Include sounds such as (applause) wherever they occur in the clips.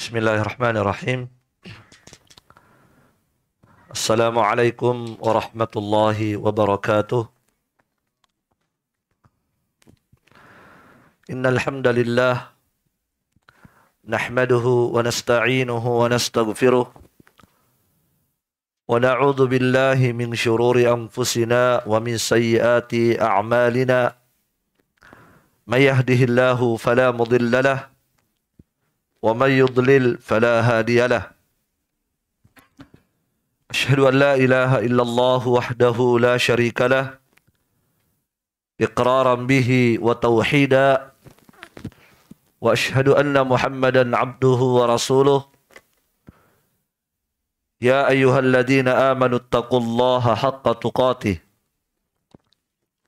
بسم الله الرحمن الرحيم السلام عليكم ورحمة الله وبركاته إن الحمد لله نحمده ونستعينه ونستغفره ونعوذ بالله من شرور أنفسنا ومن سيئات أعمالنا من يهده الله فلا مضل له ومن يضلل فلا هادي له أشهد أن لا إله إلا الله وحده لا شريك له إقرارا به وتوحيدا وأشهد أن محمدا عبده ورسوله يا أيها الذين آمنوا اتقوا الله حق تقاته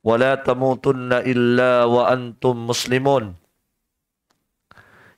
ولا تموتن إلا وأنتم مسلمون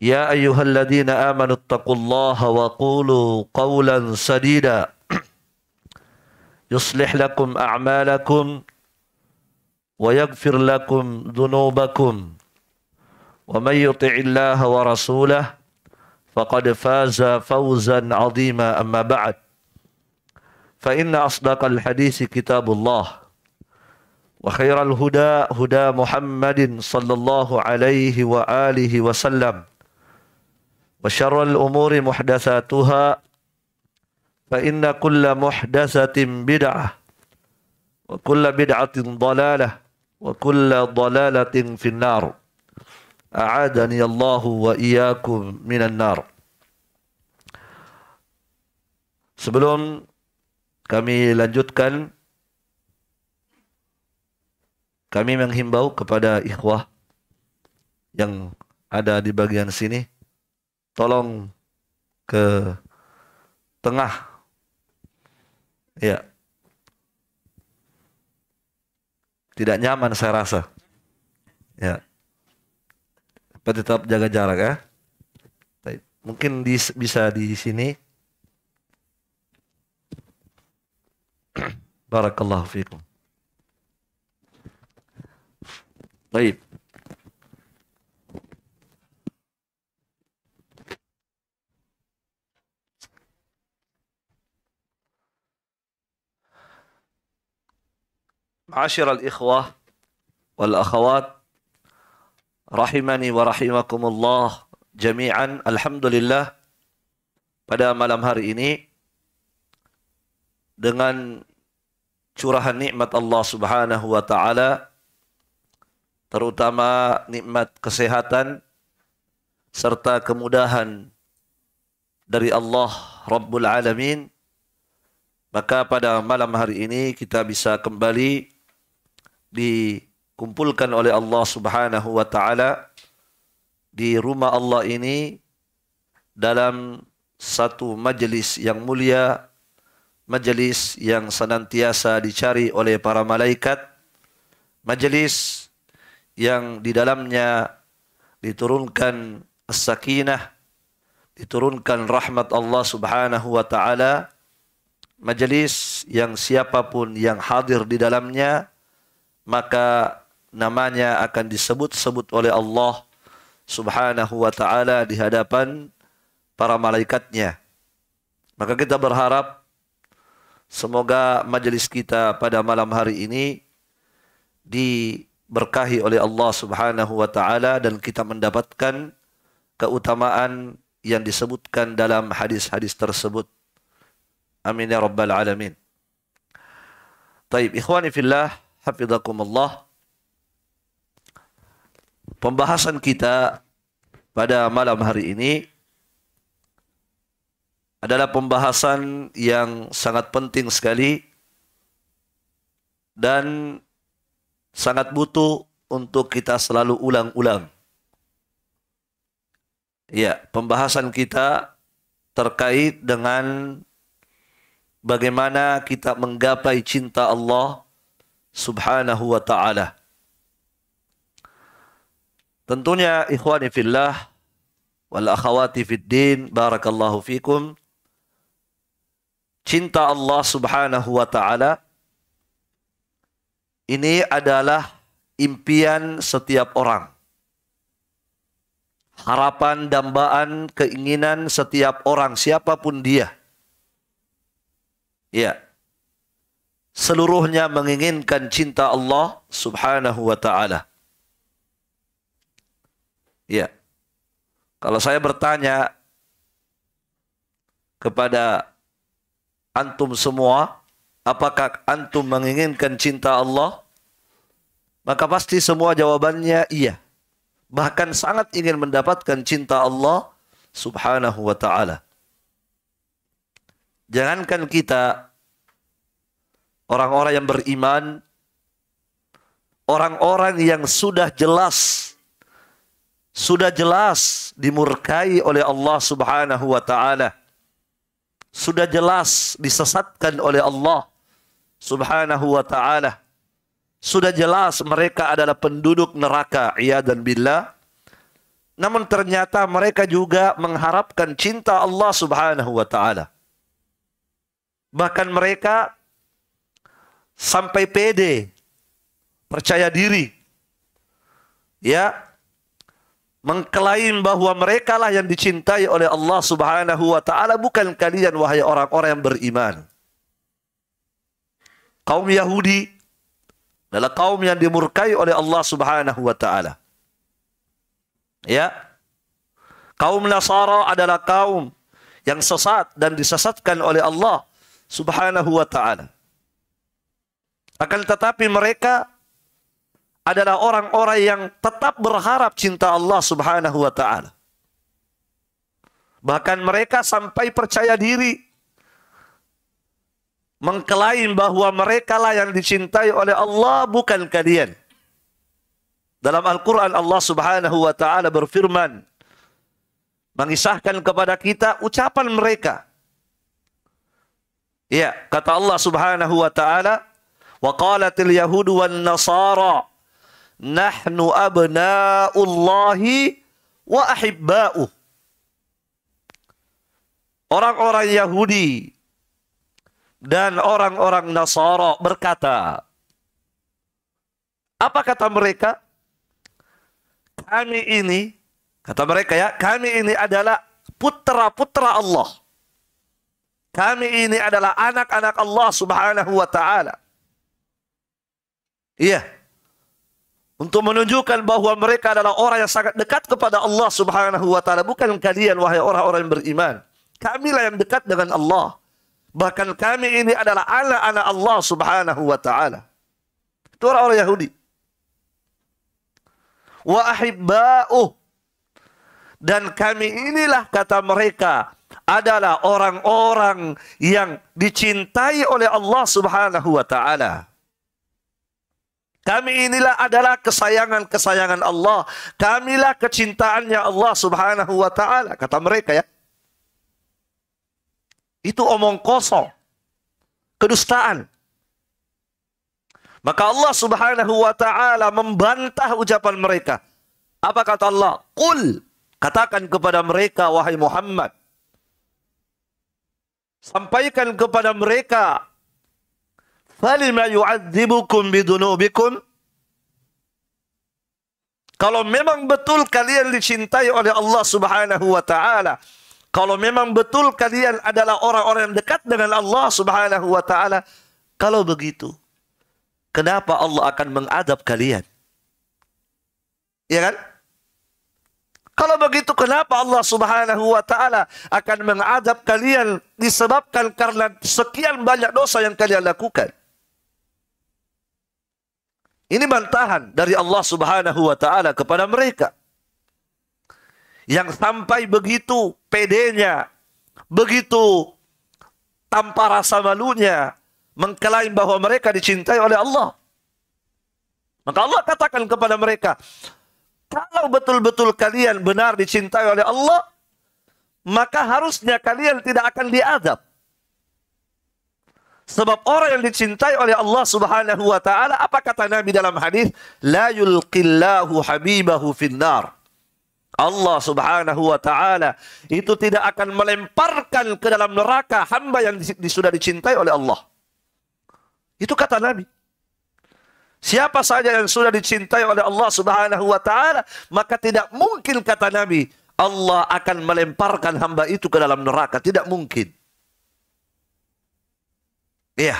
يا أيها الذين آمنوا اتقوا الله وقولوا قولا سديدا يصلح لكم أعمالكم ويغفر لكم ذنوبكم ومن يطع الله ورسوله فقد فاز فوزا عظيما أما بعد فإن أصدق الحديث كتاب الله وخير الهدى هدى محمد صلى الله عليه وآله وسلم وشر الأمور محدثاتها فإن كل محدثة بدعة وكل بدعة ضلالة وكل ضلالة في النار أعادني الله وإياكم من النار Sebelum kami lanjutkan kami menghimbau kepada ikhwah yang ada di bagian sini tolong ke tengah. Ya. Tidak nyaman saya rasa. Ya. Tapi tetap jaga jarak ya. Mungkin di, bisa di sini. Barakallahu fiikum. Baik. معاشر الإخوة والأخوات rahimani wa rahimakumullah jami'an alhamdulillah pada malam hari ini dengan curahan nikmat Allah Subhanahu wa taala terutama nikmat kesehatan serta kemudahan dari Allah Rabbul Alamin maka pada malam hari ini kita bisa kembali dikumpulkan oleh Allah Subhanahu wa taala di rumah Allah ini dalam satu majelis yang mulia, majelis yang senantiasa dicari oleh para malaikat, majelis yang di dalamnya diturunkan as-sakinah, diturunkan rahmat Allah Subhanahu wa taala majelis yang siapapun yang hadir di dalamnya maka namanya akan disebut-sebut oleh Allah Subhanahu wa taala di hadapan para malaikatnya. Maka kita berharap semoga majelis kita pada malam hari ini diberkahi oleh Allah Subhanahu wa taala dan kita mendapatkan keutamaan yang disebutkan dalam hadis-hadis tersebut. Amin ya rabbal alamin. baik, ikhwani fillah hafizakumullah. Pembahasan kita pada malam hari ini adalah pembahasan yang sangat penting sekali dan sangat butuh untuk kita selalu ulang-ulang. Ya, pembahasan kita terkait dengan bagaimana kita menggapai cinta Allah subhanahu wa ta'ala. Tentunya ikhwani fillah wal akhawati fid din barakallahu fikum. Cinta Allah subhanahu wa ta'ala ini adalah impian setiap orang. Harapan, dambaan, keinginan setiap orang, siapapun dia. Ya, seluruhnya menginginkan cinta Allah Subhanahu wa taala. Ya. Kalau saya bertanya kepada antum semua, apakah antum menginginkan cinta Allah? Maka pasti semua jawabannya iya. Bahkan sangat ingin mendapatkan cinta Allah Subhanahu wa taala. Jangankan kita orang-orang yang beriman, orang-orang yang sudah jelas sudah jelas dimurkai oleh Allah Subhanahu wa taala. Sudah jelas disesatkan oleh Allah Subhanahu wa taala. Sudah jelas mereka adalah penduduk neraka, ya dan bila, Namun ternyata mereka juga mengharapkan cinta Allah Subhanahu wa taala. Bahkan mereka sampai pede, percaya diri. Ya, mengklaim bahwa mereka lah yang dicintai oleh Allah Subhanahu wa taala bukan kalian wahai orang-orang yang beriman. Kaum Yahudi adalah kaum yang dimurkai oleh Allah Subhanahu wa taala. Ya. Kaum Nasara adalah kaum yang sesat dan disesatkan oleh Allah Subhanahu wa taala. Akan tetapi mereka adalah orang-orang yang tetap berharap cinta Allah Subhanahu wa taala. Bahkan mereka sampai percaya diri mengklaim bahwa mereka lah yang dicintai oleh Allah bukan kalian. Dalam Al-Quran Allah subhanahu wa ta'ala berfirman. Mengisahkan kepada kita ucapan mereka. Ya, kata Allah subhanahu wa ta'ala. Wa yahudu wan nasara nahnu abna'ullahi Orang-orang Yahudi dan orang-orang Nasara berkata, apa kata mereka? Kami ini, kata mereka ya, kami ini adalah putra-putra Allah. Kami ini adalah anak-anak Allah subhanahu wa ta'ala. Iya. Untuk menunjukkan bahwa mereka adalah orang yang sangat dekat kepada Allah Subhanahu wa taala, bukan kalian wahai orang-orang yang beriman. Kamilah yang dekat dengan Allah. Bahkan kami ini adalah anak-anak Allah Subhanahu wa taala. Itu orang-orang Yahudi. Wa ahibba'uh dan kami inilah kata mereka adalah orang-orang yang dicintai oleh Allah Subhanahu wa taala. Kami inilah adalah kesayangan-kesayangan Allah. Kamilah kecintaannya Allah subhanahu wa ta'ala. Kata mereka ya. Itu omong kosong. Kedustaan. Maka Allah subhanahu wa ta'ala membantah ucapan mereka. Apa kata Allah? Qul. Katakan kepada mereka, wahai Muhammad. Sampaikan kepada mereka Falima yu'adzibukum bidunubikum? Kalau memang betul kalian dicintai oleh Allah Subhanahu wa taala, kalau memang betul kalian adalah orang-orang yang dekat dengan Allah Subhanahu wa taala, kalau begitu, kenapa Allah akan mengadab kalian? Ya kan? Kalau begitu kenapa Allah Subhanahu wa taala akan mengadab kalian disebabkan karena sekian banyak dosa yang kalian lakukan? Ini bantahan dari Allah Subhanahu wa taala kepada mereka. Yang sampai begitu pedenya, begitu tanpa rasa malunya mengklaim bahwa mereka dicintai oleh Allah. Maka Allah katakan kepada mereka, kalau betul-betul kalian benar dicintai oleh Allah, maka harusnya kalian tidak akan diadab. Sebab orang yang dicintai oleh Allah Subhanahu wa taala apa kata Nabi dalam hadis la yulqillahu habibahu finnar. Allah Subhanahu wa taala itu tidak akan melemparkan ke dalam neraka hamba yang sudah dicintai oleh Allah. Itu kata Nabi. Siapa saja yang sudah dicintai oleh Allah Subhanahu wa taala, maka tidak mungkin kata Nabi Allah akan melemparkan hamba itu ke dalam neraka, tidak mungkin. Iya.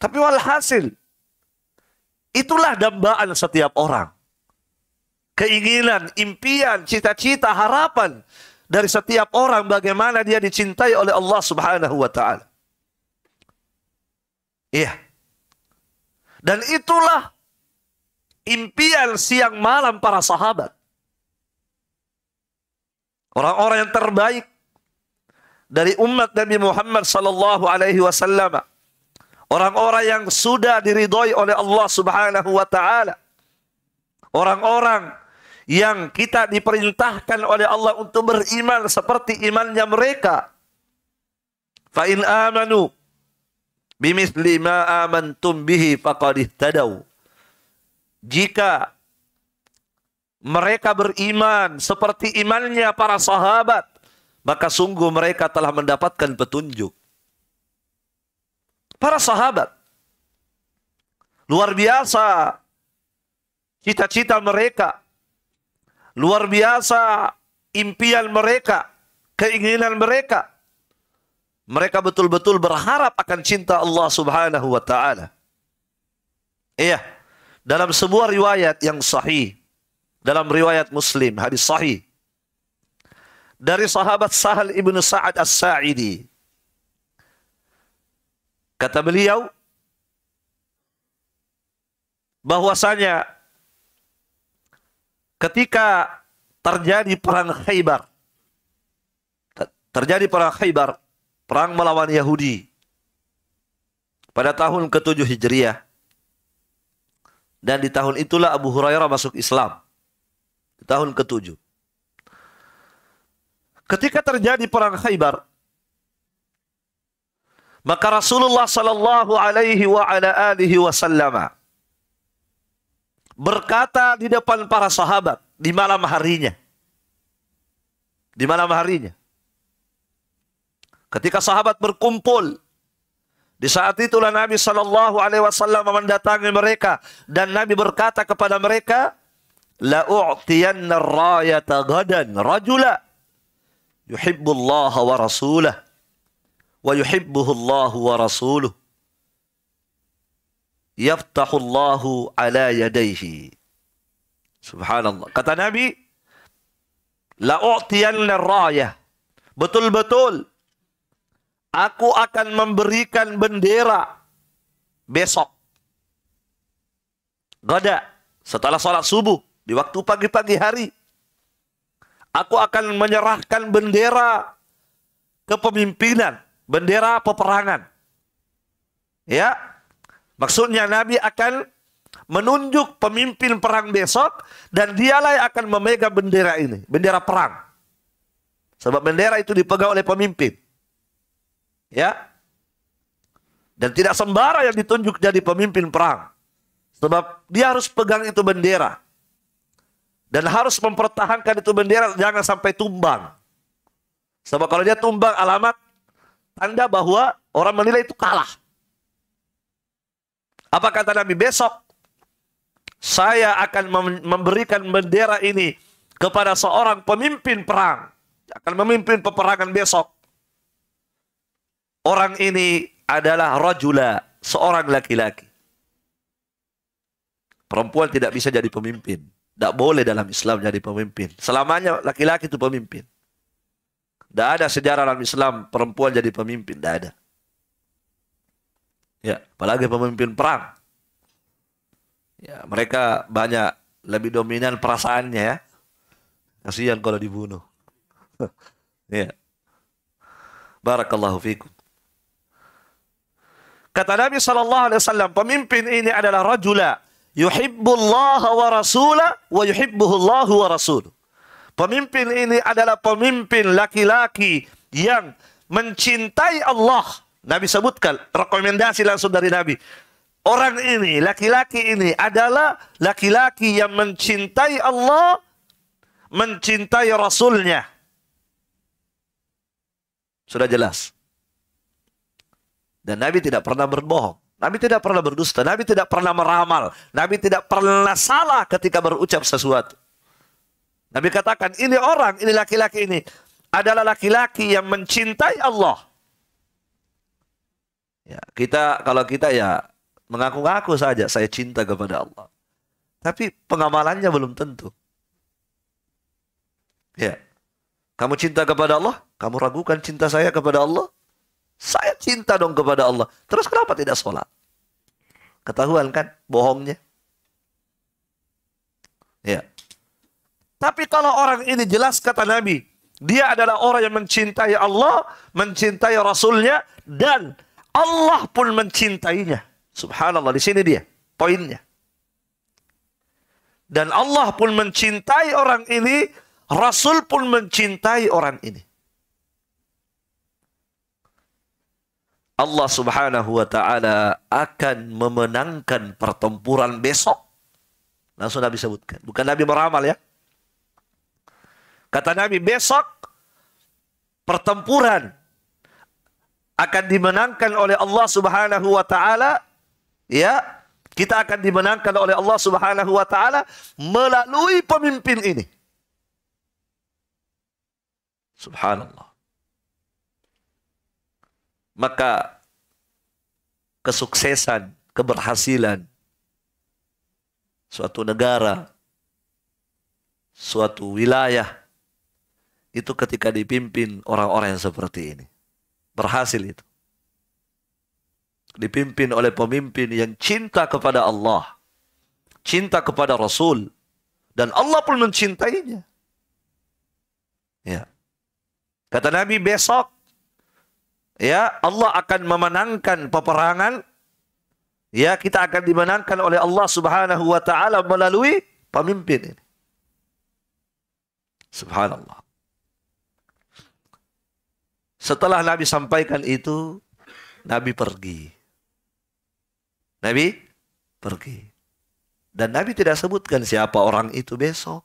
Tapi walhasil, itulah dambaan setiap orang. Keinginan, impian, cita-cita, harapan dari setiap orang bagaimana dia dicintai oleh Allah Subhanahu wa taala. Iya. Dan itulah impian siang malam para sahabat. Orang-orang yang terbaik dari umat Nabi Muhammad sallallahu alaihi wasallam. Orang-orang yang sudah diridhoi oleh Allah Subhanahu wa taala. Orang-orang yang kita diperintahkan oleh Allah untuk beriman seperti imannya mereka. Fa in amanu bimithli ma amantum bihi faqad ihtadaw. Jika mereka beriman seperti imannya para sahabat maka sungguh mereka telah mendapatkan petunjuk. Para sahabat, luar biasa cita-cita mereka, luar biasa impian mereka, keinginan mereka. Mereka betul-betul berharap akan cinta Allah Subhanahu wa taala. Iya, dalam sebuah riwayat yang sahih, dalam riwayat Muslim, hadis sahih, dari sahabat Sahal ibnu Sa'ad As-Sa'idi. Kata beliau bahwasanya ketika terjadi perang Khaybar terjadi perang Khaybar, perang melawan Yahudi pada tahun ke-7 Hijriah. Dan di tahun itulah Abu Hurairah masuk Islam. Di tahun ke Ketika terjadi perang Khaybar, maka Rasulullah sallallahu alaihi wa ala alihi wasallam berkata di depan para sahabat di malam harinya. Di malam harinya. Ketika sahabat berkumpul di saat itulah Nabi Sallallahu Alaihi Wasallam mendatangi mereka dan Nabi berkata kepada mereka, "La u'tiyanna rayata gadan rajula wa wa ala subhanallah kata nabi la rayah betul-betul aku akan memberikan bendera besok gada setelah sholat subuh di waktu pagi-pagi hari Aku akan menyerahkan bendera kepemimpinan, bendera peperangan. Ya. Maksudnya Nabi akan menunjuk pemimpin perang besok dan dialah yang akan memegang bendera ini, bendera perang. Sebab bendera itu dipegang oleh pemimpin. Ya. Dan tidak sembara yang ditunjuk jadi pemimpin perang. Sebab dia harus pegang itu bendera. Dan harus mempertahankan itu bendera jangan sampai tumbang. Sebab kalau dia tumbang alamat tanda bahwa orang menilai itu kalah. Apa kata Nabi besok? Saya akan memberikan bendera ini kepada seorang pemimpin perang. Akan memimpin peperangan besok. Orang ini adalah rajula, seorang laki-laki. Perempuan tidak bisa jadi pemimpin. Tidak boleh dalam Islam jadi pemimpin. Selamanya laki-laki itu pemimpin. Tidak ada sejarah dalam Islam perempuan jadi pemimpin. Tidak ada. Ya, apalagi pemimpin perang. Ya, mereka banyak lebih dominan perasaannya ya. Kasihan kalau dibunuh. (laughs) ya. Barakallahu fikum. Kata Nabi sallallahu alaihi wasallam, pemimpin ini adalah rajula yuhibbullah wa rasula wa yuhibbuhullah wa rasuluh. Pemimpin ini adalah pemimpin laki-laki yang mencintai Allah. Nabi sebutkan rekomendasi langsung dari Nabi. Orang ini, laki-laki ini adalah laki-laki yang mencintai Allah, mencintai Rasulnya. Sudah jelas. Dan Nabi tidak pernah berbohong. Nabi tidak pernah berdusta, Nabi tidak pernah meramal, Nabi tidak pernah salah ketika berucap sesuatu. Nabi katakan, ini orang, ini laki-laki ini adalah laki-laki yang mencintai Allah. Ya, kita kalau kita ya mengaku-ngaku saja saya cinta kepada Allah. Tapi pengamalannya belum tentu. Ya. Kamu cinta kepada Allah, kamu ragukan cinta saya kepada Allah? Saya cinta dong kepada Allah. Terus kenapa tidak sholat? Ketahuan kan bohongnya. Ya. Tapi kalau orang ini jelas kata Nabi, dia adalah orang yang mencintai Allah, mencintai Rasulnya, dan Allah pun mencintainya. Subhanallah, di sini dia, poinnya. Dan Allah pun mencintai orang ini, Rasul pun mencintai orang ini. Allah Subhanahu wa taala akan memenangkan pertempuran besok. Langsung Nabi sebutkan. Bukan Nabi meramal ya. Kata Nabi besok pertempuran akan dimenangkan oleh Allah Subhanahu wa taala ya kita akan dimenangkan oleh Allah Subhanahu wa taala melalui pemimpin ini. Subhanallah maka kesuksesan, keberhasilan suatu negara, suatu wilayah itu ketika dipimpin orang-orang yang seperti ini. Berhasil itu. Dipimpin oleh pemimpin yang cinta kepada Allah, cinta kepada Rasul, dan Allah pun mencintainya. Ya. Kata Nabi besok ya Allah akan memenangkan peperangan ya kita akan dimenangkan oleh Allah Subhanahu wa taala melalui pemimpin ini subhanallah setelah Nabi sampaikan itu Nabi pergi Nabi pergi dan Nabi tidak sebutkan siapa orang itu besok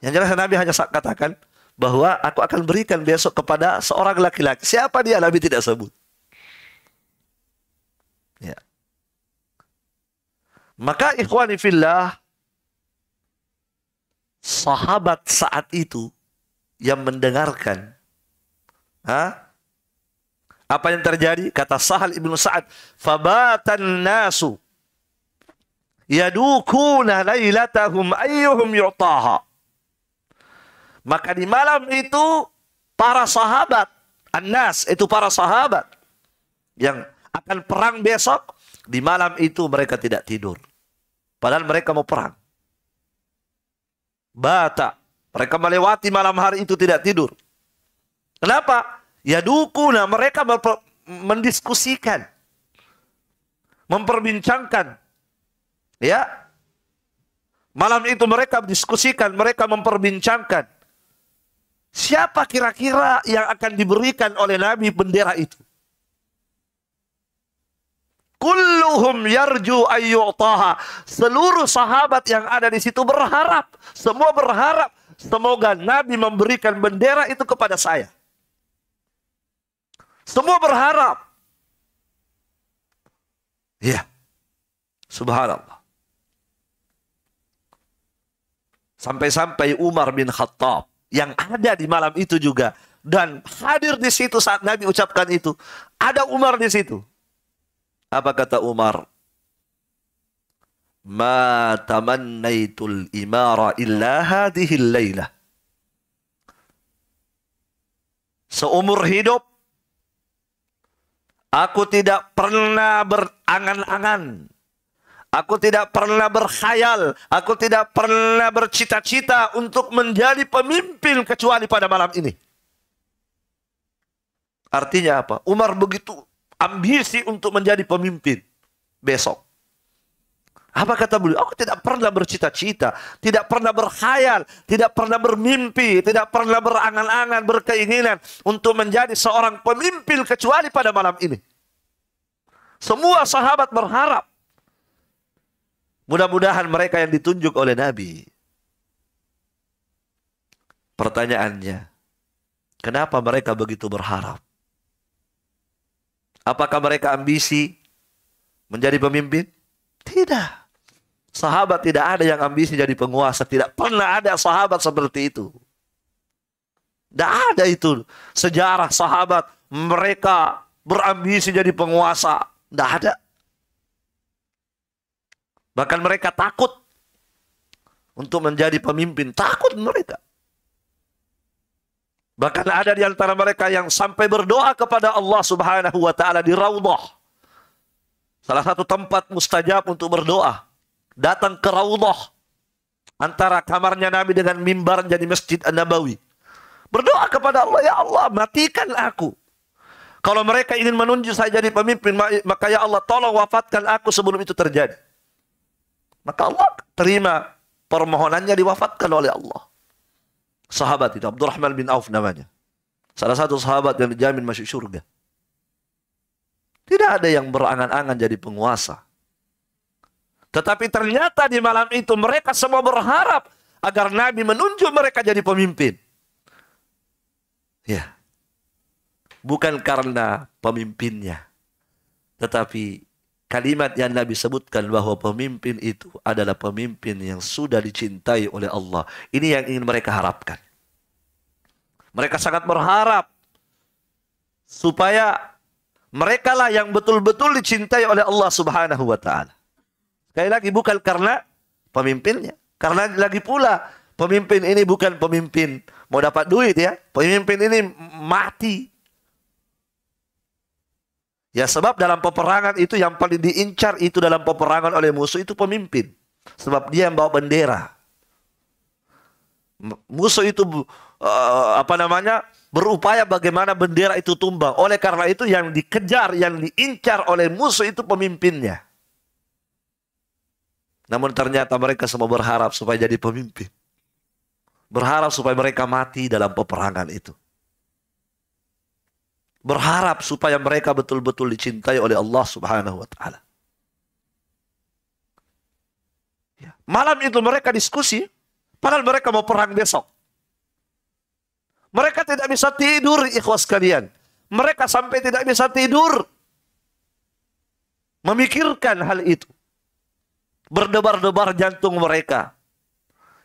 yang jelas Nabi hanya katakan bahwa aku akan berikan besok kepada seorang laki-laki. Siapa dia? Nabi tidak sebut. Ya. Maka ikhwani fillah, sahabat saat itu yang mendengarkan ha? apa yang terjadi kata Sahal ibnu Sa'ad fabatan nasu yadukuna lailatahum ayyuhum yu'taha maka di malam itu para sahabat, Anas itu para sahabat yang akan perang besok, di malam itu mereka tidak tidur. Padahal mereka mau perang. Bata. Mereka melewati malam hari itu tidak tidur. Kenapa? Ya dukuna. Mereka mendiskusikan. Memperbincangkan. Ya. Malam itu mereka diskusikan. Mereka memperbincangkan. Siapa kira-kira yang akan diberikan oleh Nabi bendera itu? kulluhum yarju ayyutaha. Seluruh sahabat yang ada di situ berharap, semua berharap semoga Nabi memberikan bendera itu kepada saya. Semua berharap. Ya. Subhanallah. Sampai-sampai Umar bin Khattab yang ada di malam itu juga dan hadir di situ saat Nabi ucapkan itu. Ada Umar di situ. Apa kata Umar? Ma tamannaitul imara illa hadihil lailah. Seumur hidup, aku tidak pernah berangan-angan Aku tidak pernah berkhayal, aku tidak pernah bercita-cita untuk menjadi pemimpin kecuali pada malam ini. Artinya apa? Umar begitu ambisi untuk menjadi pemimpin besok. Apa kata beliau? Aku tidak pernah bercita-cita, tidak pernah berkhayal, tidak pernah bermimpi, tidak pernah berangan-angan, berkeinginan untuk menjadi seorang pemimpin kecuali pada malam ini. Semua sahabat berharap Mudah-mudahan mereka yang ditunjuk oleh Nabi. Pertanyaannya, kenapa mereka begitu berharap? Apakah mereka ambisi menjadi pemimpin? Tidak. Sahabat tidak ada yang ambisi jadi penguasa. Tidak pernah ada sahabat seperti itu. Tidak ada itu. Sejarah sahabat mereka berambisi jadi penguasa. Tidak ada. Bahkan mereka takut untuk menjadi pemimpin. Takut mereka. Bahkan ada di antara mereka yang sampai berdoa kepada Allah subhanahu wa ta'ala di Raudah. Salah satu tempat mustajab untuk berdoa. Datang ke Raudah. Antara kamarnya Nabi dengan mimbar menjadi Masjid An-Nabawi. Berdoa kepada Allah, ya Allah matikan aku. Kalau mereka ingin menunjuk saya jadi pemimpin, maka ya Allah tolong wafatkan aku sebelum itu terjadi. Maka Allah terima permohonannya diwafatkan oleh Allah. Sahabat itu Abdurrahman bin Auf namanya. Salah satu sahabat yang dijamin masuk surga. Tidak ada yang berangan-angan jadi penguasa. Tetapi ternyata di malam itu mereka semua berharap agar Nabi menunjuk mereka jadi pemimpin. Ya. Bukan karena pemimpinnya. Tetapi kalimat yang Nabi sebutkan bahwa pemimpin itu adalah pemimpin yang sudah dicintai oleh Allah. Ini yang ingin mereka harapkan. Mereka sangat berharap supaya mereka lah yang betul-betul dicintai oleh Allah Subhanahu wa taala. Sekali lagi bukan karena pemimpinnya, karena lagi pula pemimpin ini bukan pemimpin mau dapat duit ya. Pemimpin ini mati Ya sebab dalam peperangan itu yang paling diincar itu dalam peperangan oleh musuh itu pemimpin. Sebab dia yang bawa bendera. Musuh itu uh, apa namanya berupaya bagaimana bendera itu tumbang. Oleh karena itu yang dikejar, yang diincar oleh musuh itu pemimpinnya. Namun ternyata mereka semua berharap supaya jadi pemimpin. Berharap supaya mereka mati dalam peperangan itu berharap supaya mereka betul-betul dicintai oleh Allah Subhanahu wa taala. Ya, malam itu mereka diskusi, padahal mereka mau perang besok. Mereka tidak bisa tidur, ikhwas kalian. Mereka sampai tidak bisa tidur. Memikirkan hal itu. Berdebar-debar jantung mereka.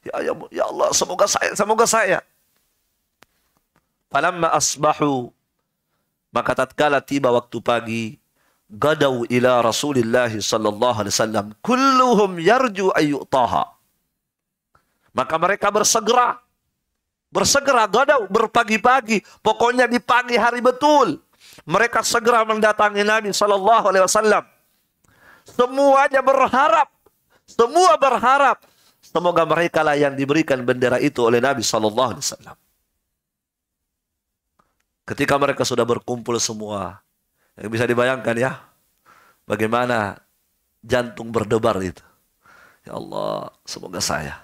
Ya, ya, ya Allah, semoga saya, semoga saya. Falamma asbahu maka tatkala tiba waktu pagi, gadau ila Rasulullah sallallahu alaihi wasallam kulluhum yarju ayyutaha. Maka mereka bersegera bersegera gadau berpagi-pagi pokoknya di pagi hari betul mereka segera mendatangi Nabi Sallallahu Alaihi Wasallam semuanya berharap semua berharap semoga mereka lah yang diberikan bendera itu oleh Nabi Sallallahu Alaihi Wasallam Ketika mereka sudah berkumpul semua, yang bisa dibayangkan ya, bagaimana jantung berdebar itu. Ya Allah, semoga saya.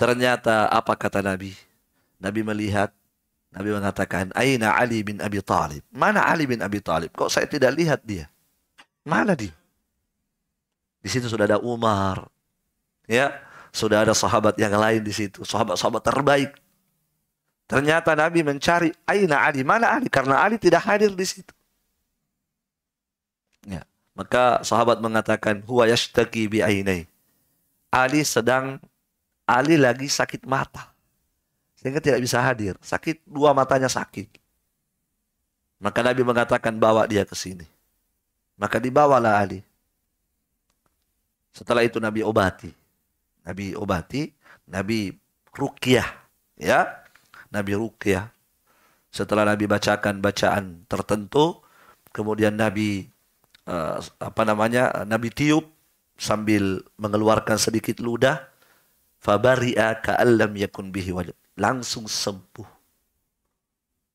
Ternyata apa kata Nabi? Nabi melihat, Nabi mengatakan, Aina Ali bin Abi Talib. Mana Ali bin Abi Talib? Kok saya tidak lihat dia? Mana dia? Di situ sudah ada Umar. Ya, sudah ada sahabat yang lain di situ, sahabat-sahabat terbaik. Ternyata Nabi mencari Aina Ali, mana Ali? Karena Ali tidak hadir di situ. Ya. Maka sahabat mengatakan huwa yashtaki bi ainai. Ali sedang Ali lagi sakit mata. Sehingga tidak bisa hadir. Sakit dua matanya sakit. Maka Nabi mengatakan bawa dia ke sini. Maka dibawalah Ali. Setelah itu Nabi obati. Nabi obati, Nabi rukyah, ya Nabi Ruqyah. Setelah Nabi bacakan bacaan tertentu, kemudian Nabi uh, apa namanya? Nabi tiup sambil mengeluarkan sedikit ludah, fabari'a ka'allam yakun bihi wajib. Langsung sembuh.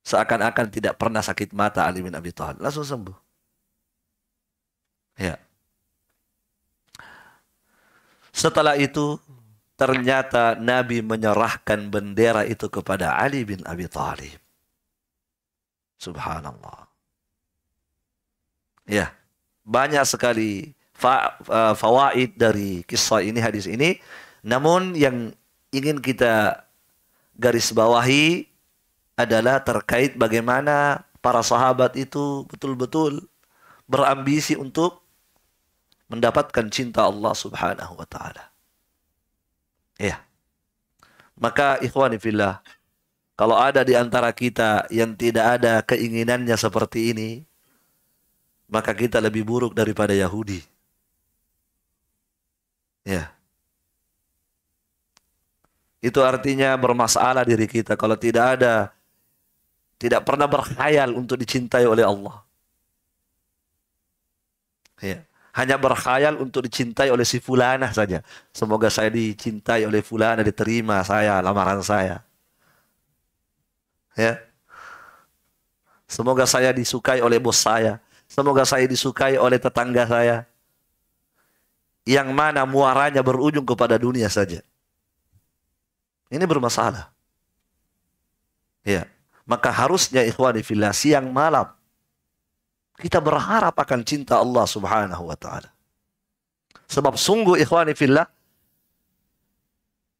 Seakan-akan tidak pernah sakit mata Ali bin Abi Thalib. Langsung sembuh. Ya. Setelah itu ternyata Nabi menyerahkan bendera itu kepada Ali bin Abi Thalib. Subhanallah. Ya, banyak sekali fa, fa, fawaid dari kisah ini hadis ini. Namun yang ingin kita garis bawahi adalah terkait bagaimana para sahabat itu betul-betul berambisi untuk mendapatkan cinta Allah Subhanahu wa taala. Iya. Maka ikhwani fillah, kalau ada di antara kita yang tidak ada keinginannya seperti ini, maka kita lebih buruk daripada Yahudi. Ya. Itu artinya bermasalah diri kita kalau tidak ada tidak pernah berkhayal untuk dicintai oleh Allah. Ya hanya berkhayal untuk dicintai oleh si fulana saja. Semoga saya dicintai oleh fulana, diterima saya, lamaran saya. Ya. Semoga saya disukai oleh bos saya. Semoga saya disukai oleh tetangga saya. Yang mana muaranya berujung kepada dunia saja. Ini bermasalah. Ya. Maka harusnya ikhwani fillah siang malam kita berharap akan cinta Allah Subhanahu wa taala. Sebab sungguh ikhwani fillah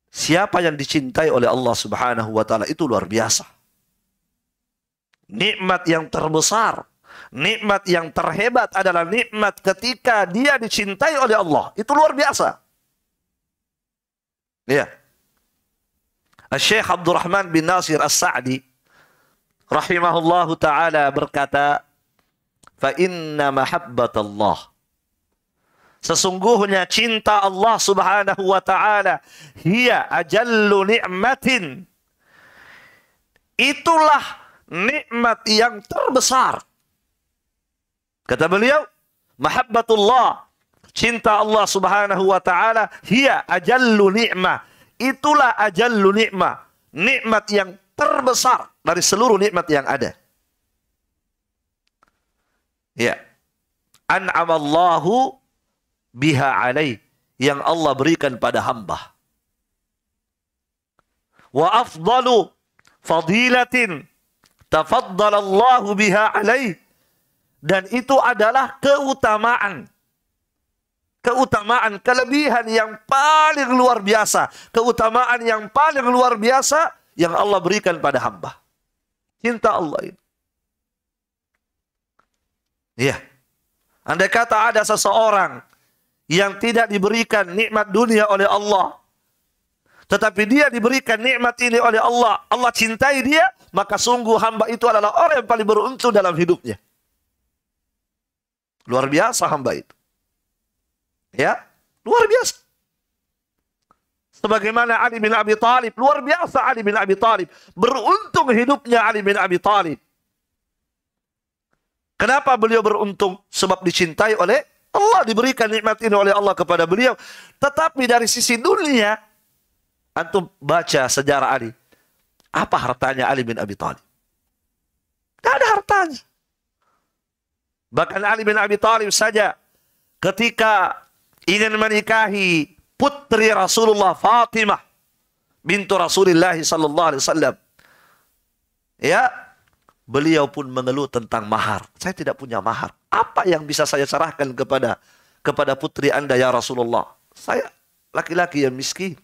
siapa yang dicintai oleh Allah Subhanahu wa taala itu luar biasa. Nikmat yang terbesar, nikmat yang terhebat adalah nikmat ketika dia dicintai oleh Allah. Itu luar biasa. Ya. Syekh Abdurrahman bin Nasir As-Sa'di rahimahullahu taala berkata, fa inna mahabbatallah Sesungguhnya cinta Allah Subhanahu wa taala hiya ajallu ni'matin. Itulah nikmat yang terbesar. Kata beliau, mahabbatullah, cinta Allah Subhanahu wa taala hiya ajallu ni'mah. Itulah ajallu ni'mah, nikmat yang terbesar dari seluruh nikmat yang ada. Ya. An'amallahu biha alaih. Yang Allah berikan pada hamba. Wa afdalu fadilatin tafaddalallahu biha alaih. Dan itu adalah keutamaan. Keutamaan, kelebihan yang paling luar biasa. Keutamaan yang paling luar biasa yang Allah berikan pada hamba. Cinta Allah ini. Iya. Andai kata ada seseorang yang tidak diberikan nikmat dunia oleh Allah, tetapi dia diberikan nikmat ini oleh Allah, Allah cintai dia, maka sungguh hamba itu adalah orang yang paling beruntung dalam hidupnya. Luar biasa hamba itu. Ya, luar biasa. Sebagaimana Ali bin Abi Talib, luar biasa Ali bin Abi Talib, Beruntung hidupnya Ali bin Abi Talib. Kenapa beliau beruntung? Sebab dicintai oleh Allah diberikan nikmat ini oleh Allah kepada beliau. Tetapi dari sisi dunia, antum baca sejarah Ali. Apa hartanya Ali bin Abi Thalib? Tidak ada hartanya. Bahkan Ali bin Abi Thalib saja ketika ingin menikahi putri Rasulullah Fatimah bintu Rasulullah sallallahu alaihi wasallam. Ya, Beliau pun mengeluh tentang mahar. Saya tidak punya mahar. Apa yang bisa saya serahkan kepada kepada putri Anda ya Rasulullah? Saya laki-laki yang miskin.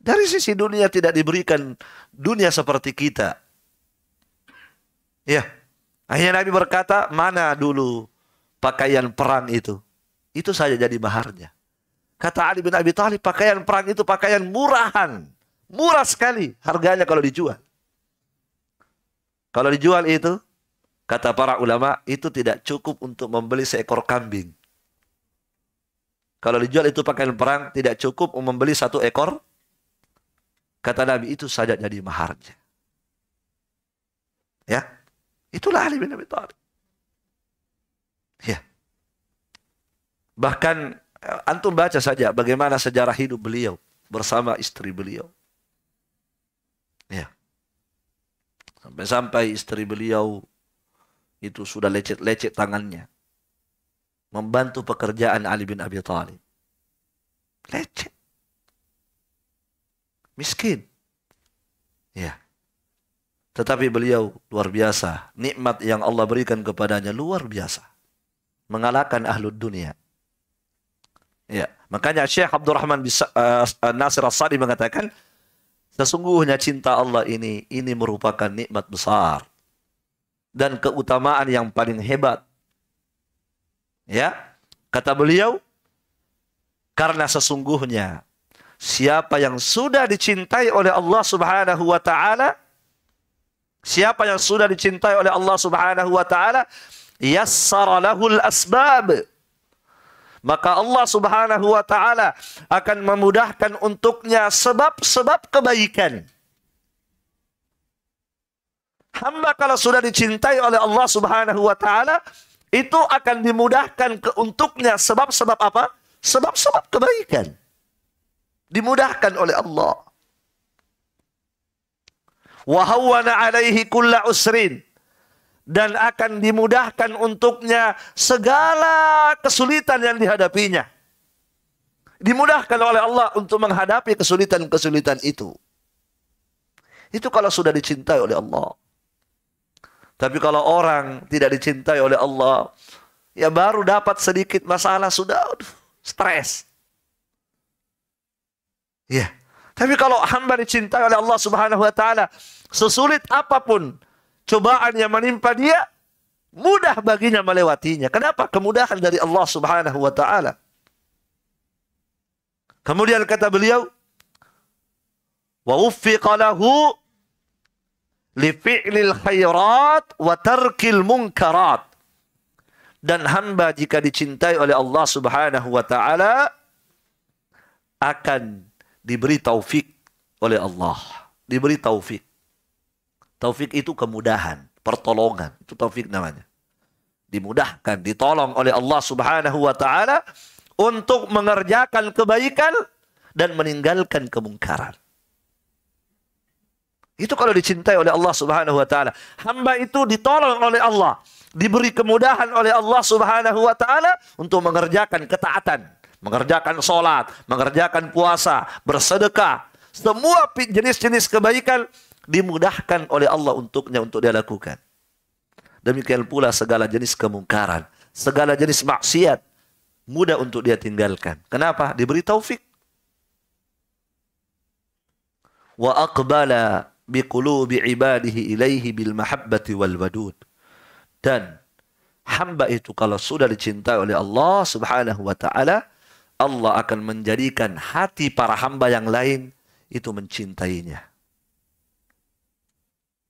Dari sisi dunia tidak diberikan dunia seperti kita. Ya. Akhirnya Nabi berkata, mana dulu pakaian perang itu? Itu saja jadi maharnya. Kata Ali bin Abi Thalib, pakaian perang itu pakaian murahan. Murah sekali harganya kalau dijual. Kalau dijual itu, kata para ulama, itu tidak cukup untuk membeli seekor kambing. Kalau dijual itu pakaian perang, tidak cukup untuk membeli satu ekor. Kata Nabi, itu saja jadi maharnya. Ya, itulah Ali bin Abi Thalib. Ya. Bahkan eh, antum baca saja bagaimana sejarah hidup beliau bersama istri beliau. Sampai-sampai istri beliau itu sudah lecet-lecet tangannya. Membantu pekerjaan Ali bin Abi Thalib. Lecet. Miskin. Ya. Tetapi beliau luar biasa. Nikmat yang Allah berikan kepadanya luar biasa. Mengalahkan ahlu dunia. Ya. Makanya Syekh Abdurrahman eh, Nasir As-Sadi mengatakan, Sesungguhnya cinta Allah ini, ini merupakan nikmat besar. Dan keutamaan yang paling hebat. Ya, kata beliau, karena sesungguhnya siapa yang sudah dicintai oleh Allah Subhanahu wa taala siapa yang sudah dicintai oleh Allah Subhanahu wa taala yassara lahul asbab maka Allah Subhanahu wa taala akan memudahkan untuknya sebab-sebab kebaikan. Hamba kalau sudah dicintai oleh Allah Subhanahu wa taala, itu akan dimudahkan ke untuknya sebab-sebab apa? Sebab-sebab kebaikan. Dimudahkan oleh Allah. Wa alaihi kulla usrin dan akan dimudahkan untuknya segala kesulitan yang dihadapinya. Dimudahkan oleh Allah untuk menghadapi kesulitan-kesulitan itu. Itu kalau sudah dicintai oleh Allah. Tapi kalau orang tidak dicintai oleh Allah, ya baru dapat sedikit masalah sudah stres. Ya. Tapi kalau hamba dicintai oleh Allah Subhanahu wa taala, sesulit apapun cobaan yang menimpa dia, mudah baginya melewatinya. Kenapa? Kemudahan dari Allah Subhanahu wa taala. Kemudian kata beliau, "Wa uffiqa lahu li fi'lil khairat wa tarkil munkarat." Dan hamba jika dicintai oleh Allah Subhanahu wa taala akan diberi taufik oleh Allah, diberi taufik Taufik itu kemudahan, pertolongan. Itu taufik namanya. Dimudahkan, ditolong oleh Allah Subhanahu wa taala untuk mengerjakan kebaikan dan meninggalkan kemungkaran. Itu kalau dicintai oleh Allah Subhanahu wa taala. Hamba itu ditolong oleh Allah, diberi kemudahan oleh Allah Subhanahu wa taala untuk mengerjakan ketaatan, mengerjakan sholat, mengerjakan puasa, bersedekah, semua jenis-jenis kebaikan dimudahkan oleh Allah untuknya untuk dia lakukan. Demikian pula segala jenis kemungkaran, segala jenis maksiat mudah untuk dia tinggalkan. Kenapa? Diberi taufik. Wa aqbala biqulubi ibadihi ilaihi bil mahabbati wal wadud. Dan hamba itu kalau sudah dicintai oleh Allah Subhanahu wa taala, Allah akan menjadikan hati para hamba yang lain itu mencintainya.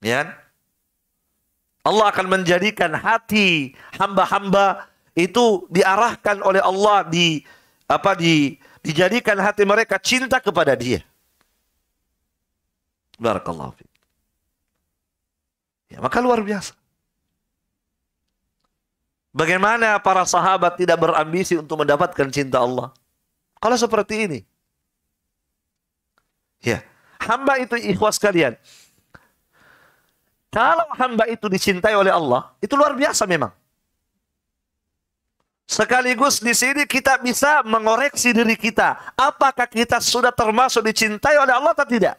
Ya kan? Allah akan menjadikan hati hamba-hamba itu diarahkan oleh Allah di apa di dijadikan hati mereka cinta kepada dia. Barakallahu fiik. Ya, maka luar biasa. Bagaimana para sahabat tidak berambisi untuk mendapatkan cinta Allah? Kalau seperti ini. Ya, hamba itu ikhwas kalian. Kalau hamba itu dicintai oleh Allah, itu luar biasa memang. Sekaligus di sini kita bisa mengoreksi diri kita. Apakah kita sudah termasuk dicintai oleh Allah atau tidak?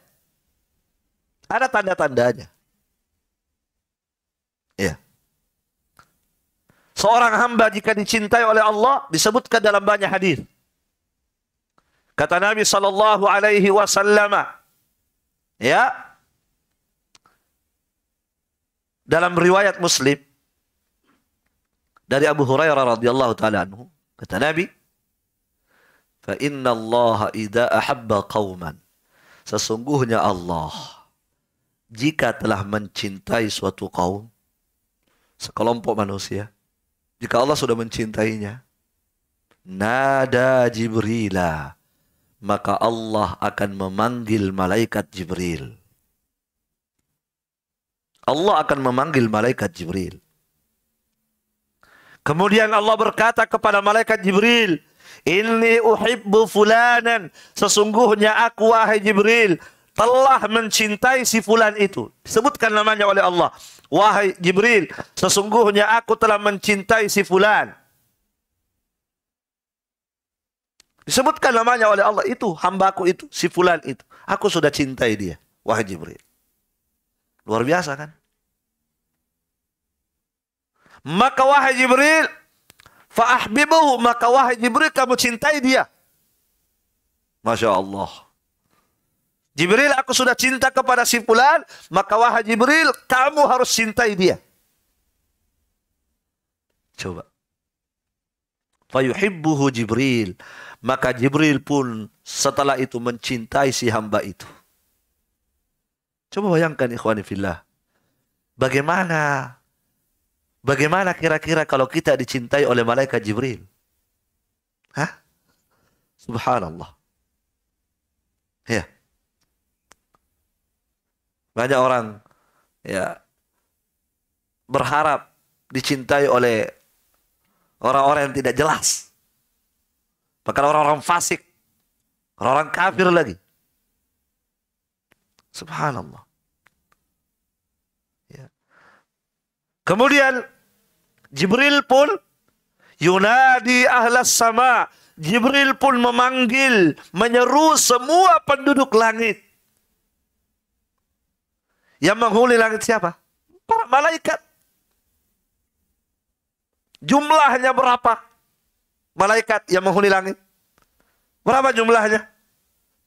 Ada tanda-tandanya. Ya. Seorang hamba jika dicintai oleh Allah disebutkan dalam banyak hadis. Kata Nabi sallallahu alaihi wasallam, ya, dalam riwayat Muslim dari Abu Hurairah radhiyallahu taala anhu, kata Nabi, "Fa inna Allah idza ahabba qauman" Sesungguhnya Allah jika telah mencintai suatu kaum, sekelompok manusia, jika Allah sudah mencintainya, nada Jibrila, maka Allah akan memanggil malaikat Jibril. Allah akan memanggil malaikat Jibril. Kemudian Allah berkata kepada malaikat Jibril, Inni uhibbu fulanan. Sesungguhnya aku wahai Jibril telah mencintai si fulan itu. Disebutkan namanya oleh Allah. Wahai Jibril, sesungguhnya aku telah mencintai si fulan. Disebutkan namanya oleh Allah itu hambaku itu si fulan itu. Aku sudah cintai dia. Wahai Jibril. Luar biasa kan? Maka wahai Jibril, fa'ahbibuhu, maka wahai Jibril kamu cintai dia. Masya Allah. Jibril aku sudah cinta kepada si Fulan, maka wahai Jibril kamu harus cintai dia. Coba. Fayuhibbuhu Jibril. Maka Jibril pun setelah itu mencintai si hamba itu. Coba bayangkan ikhwanifillah. Bagaimana Bagaimana kira-kira kalau kita dicintai oleh malaikat Jibril? Hah? Subhanallah. Ya. Banyak orang ya berharap dicintai oleh orang-orang yang tidak jelas. Bahkan orang-orang fasik, orang-orang kafir lagi. Subhanallah. Ya. Kemudian Jibril pun yunadi ahlas sama. Jibril pun memanggil, menyeru semua penduduk langit. Yang menghuni langit siapa? Para malaikat. Jumlahnya berapa? Malaikat yang menghuni langit. Berapa jumlahnya?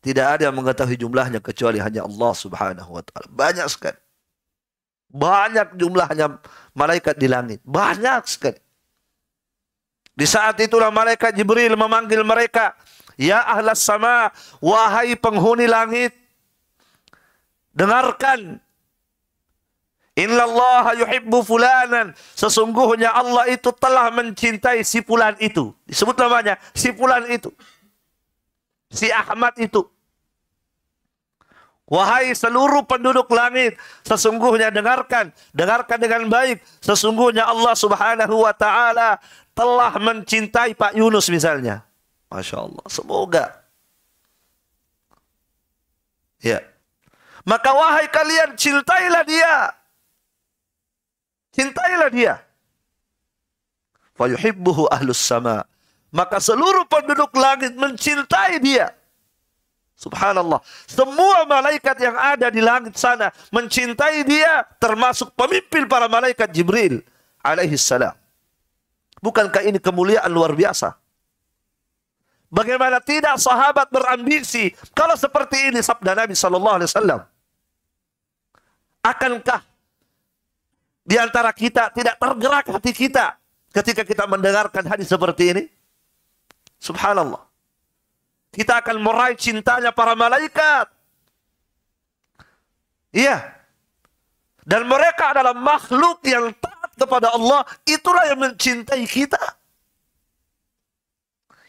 Tidak ada yang mengetahui jumlahnya kecuali hanya Allah Subhanahu wa taala. Banyak sekali. Banyak jumlahnya malaikat di langit. Banyak sekali. Di saat itulah malaikat Jibril memanggil mereka. Ya ahlas sama, wahai penghuni langit. Dengarkan. Innallaha yuhibbu fulanan. Sesungguhnya Allah itu telah mencintai si fulan itu. Disebut namanya, si fulan itu. Si Ahmad itu. Wahai seluruh penduduk langit, sesungguhnya dengarkan, dengarkan dengan baik. Sesungguhnya Allah Subhanahu wa taala telah mencintai Pak Yunus misalnya. Masya Allah, semoga. Ya. Maka wahai kalian cintailah dia. Cintailah dia. Fayuhibbuhu ahlus sama. Maka seluruh penduduk langit mencintai dia. Subhanallah. Semua malaikat yang ada di langit sana mencintai dia termasuk pemimpin para malaikat Jibril alaihi salam. Bukankah ini kemuliaan luar biasa? Bagaimana tidak sahabat berambisi kalau seperti ini sabda Nabi sallallahu alaihi wasallam? Akankah di antara kita tidak tergerak hati kita ketika kita mendengarkan hadis seperti ini? Subhanallah. Kita akan meraih cintanya para malaikat. Iya. Dan mereka adalah makhluk yang taat kepada Allah. Itulah yang mencintai kita.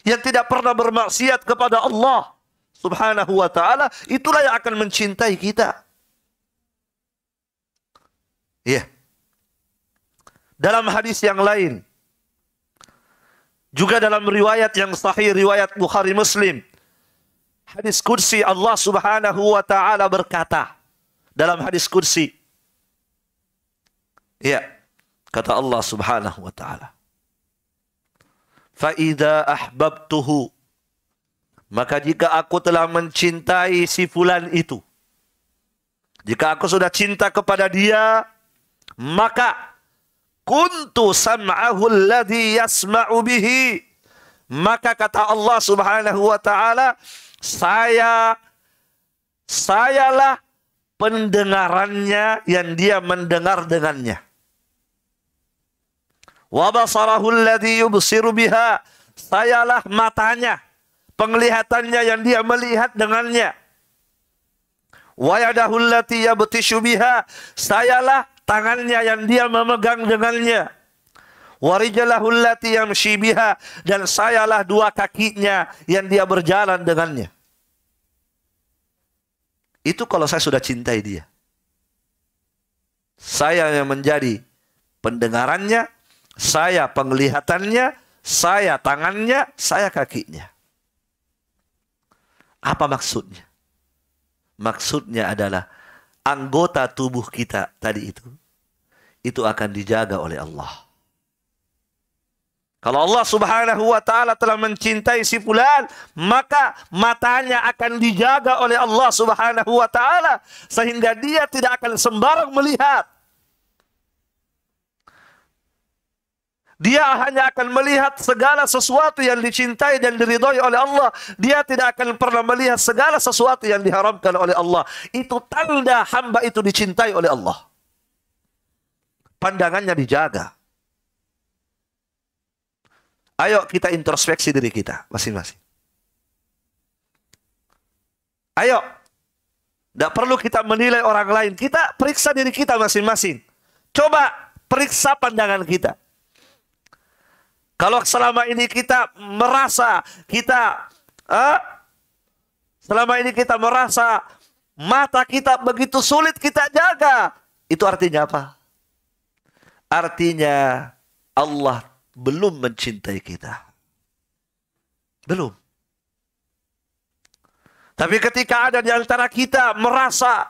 Yang tidak pernah bermaksiat kepada Allah subhanahu wa ta'ala. Itulah yang akan mencintai kita. Iya. Dalam hadis yang lain. Juga dalam riwayat yang sahih, riwayat Bukhari Muslim hadis kursi Allah Subhanahu wa taala berkata dalam hadis kursi ya kata Allah Subhanahu wa taala fa idza ahbabtuhu maka jika aku telah mencintai si fulan itu jika aku sudah cinta kepada dia maka kuntu sam'ahu alladhi yasma'u bihi maka kata Allah Subhanahu wa taala saya sayalah pendengarannya yang dia mendengar dengannya. alladhi yubsiru biha. Sayalah matanya, penglihatannya yang dia melihat dengannya. Wayadahu allati yabtishu biha. Sayalah tangannya yang dia memegang dengannya warijalahulati yang shibiha dan sayalah dua kakinya yang dia berjalan dengannya. Itu kalau saya sudah cintai dia. Saya yang menjadi pendengarannya, saya penglihatannya, saya tangannya, saya kakinya. Apa maksudnya? Maksudnya adalah anggota tubuh kita tadi itu itu akan dijaga oleh Allah. Kalau Allah Subhanahu wa taala telah mencintai si fulan, maka matanya akan dijaga oleh Allah Subhanahu wa taala sehingga dia tidak akan sembarang melihat. Dia hanya akan melihat segala sesuatu yang dicintai dan diridhoi oleh Allah. Dia tidak akan pernah melihat segala sesuatu yang diharamkan oleh Allah. Itu tanda hamba itu dicintai oleh Allah. Pandangannya dijaga. Ayo kita introspeksi diri kita masing-masing. Ayo. Tidak perlu kita menilai orang lain. Kita periksa diri kita masing-masing. Coba periksa pandangan kita. Kalau selama ini kita merasa kita eh, selama ini kita merasa mata kita begitu sulit kita jaga, itu artinya apa? Artinya Allah belum mencintai kita. Belum. Tapi ketika ada di antara kita merasa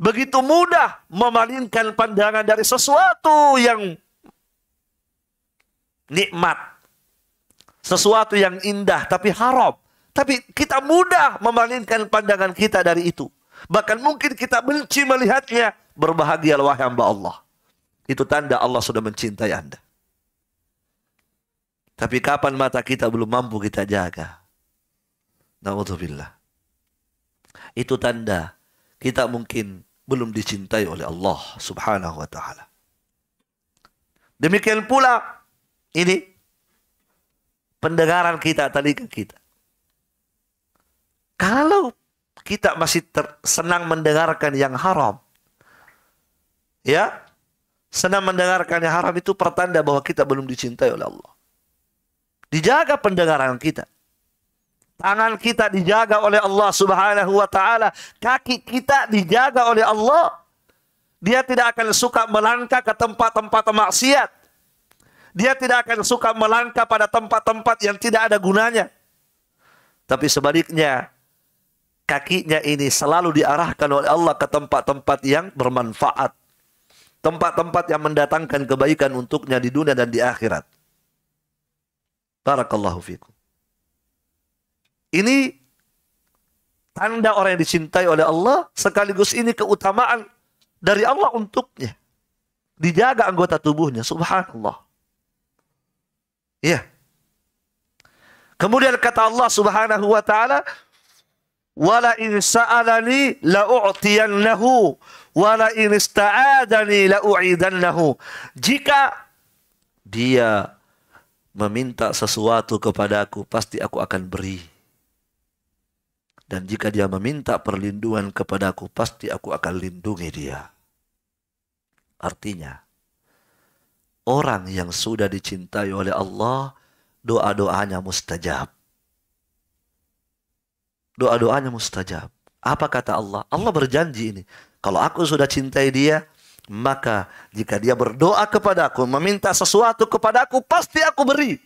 begitu mudah memalingkan pandangan dari sesuatu yang nikmat, sesuatu yang indah tapi haram, tapi kita mudah memalingkan pandangan kita dari itu. Bahkan mungkin kita benci melihatnya, berbahagialah wahai hamba Allah. Itu tanda Allah sudah mencintai Anda. Tapi kapan mata kita belum mampu kita jaga? Na'udzubillah. Itu tanda kita mungkin belum dicintai oleh Allah subhanahu wa ta'ala. Demikian pula ini pendengaran kita, telinga kita. Kalau kita masih ter, senang mendengarkan yang haram, ya senang mendengarkannya haram itu pertanda bahwa kita belum dicintai oleh Allah. Dijaga pendengaran kita. Tangan kita dijaga oleh Allah Subhanahu wa taala, kaki kita dijaga oleh Allah. Dia tidak akan suka melangkah ke tempat-tempat maksiat. Dia tidak akan suka melangkah pada tempat-tempat yang tidak ada gunanya. Tapi sebaliknya, kakinya ini selalu diarahkan oleh Allah ke tempat-tempat yang bermanfaat tempat-tempat yang mendatangkan kebaikan untuknya di dunia dan di akhirat. Barakallahu fikum. Ini tanda orang yang dicintai oleh Allah sekaligus ini keutamaan dari Allah untuknya. Dijaga anggota tubuhnya, subhanallah. Iya. Kemudian kata Allah Subhanahu wa taala, "Wala in sa'alani la'u'tiyannahu wala inista'adani la'u'idannahu. Jika dia meminta sesuatu kepadaku, pasti aku akan beri. Dan jika dia meminta perlindungan kepadaku, pasti aku akan lindungi dia. Artinya, orang yang sudah dicintai oleh Allah, doa-doanya mustajab. Doa-doanya mustajab. Apa kata Allah? Allah berjanji ini. Kalau aku sudah cintai dia, maka jika dia berdoa kepada aku, meminta sesuatu kepada aku, pasti aku beri.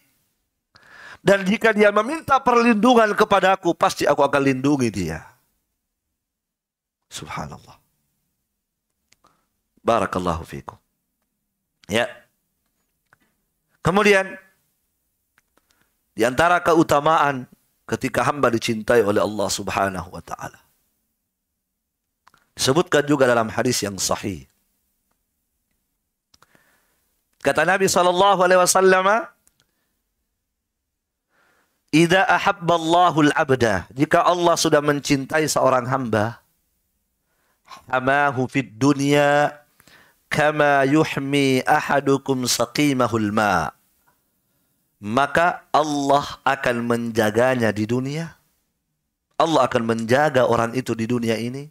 Dan jika dia meminta perlindungan kepada aku, pasti aku akan lindungi dia. Subhanallah. Barakallahu fikum. Ya. Kemudian di antara keutamaan ketika hamba dicintai oleh Allah Subhanahu wa taala Sebutkan juga dalam hadis yang sahih. Kata Nabi sallallahu alaihi wasallam, "Idza ahabba Allahul 'abda," jika Allah sudah mencintai seorang hamba, hamahu fid dunya kama yuhmi ahadukum saqimahul ma. Maka Allah akan menjaganya di dunia. Allah akan menjaga orang itu di dunia ini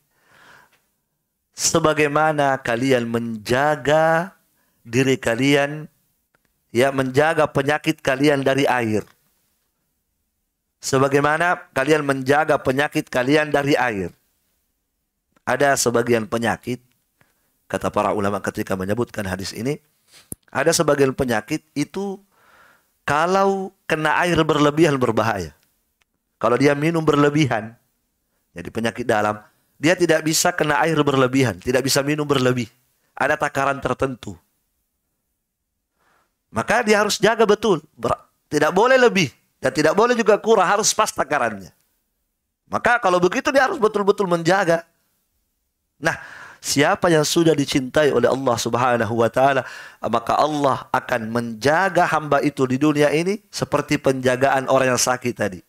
sebagaimana kalian menjaga diri kalian ya menjaga penyakit kalian dari air sebagaimana kalian menjaga penyakit kalian dari air ada sebagian penyakit kata para ulama ketika menyebutkan hadis ini ada sebagian penyakit itu kalau kena air berlebihan berbahaya kalau dia minum berlebihan jadi penyakit dalam dia tidak bisa kena air berlebihan, tidak bisa minum berlebih. Ada takaran tertentu. Maka dia harus jaga betul. tidak boleh lebih dan tidak boleh juga kurang, harus pas takarannya. Maka kalau begitu dia harus betul-betul menjaga. Nah, siapa yang sudah dicintai oleh Allah Subhanahu wa taala, maka Allah akan menjaga hamba itu di dunia ini seperti penjagaan orang yang sakit tadi.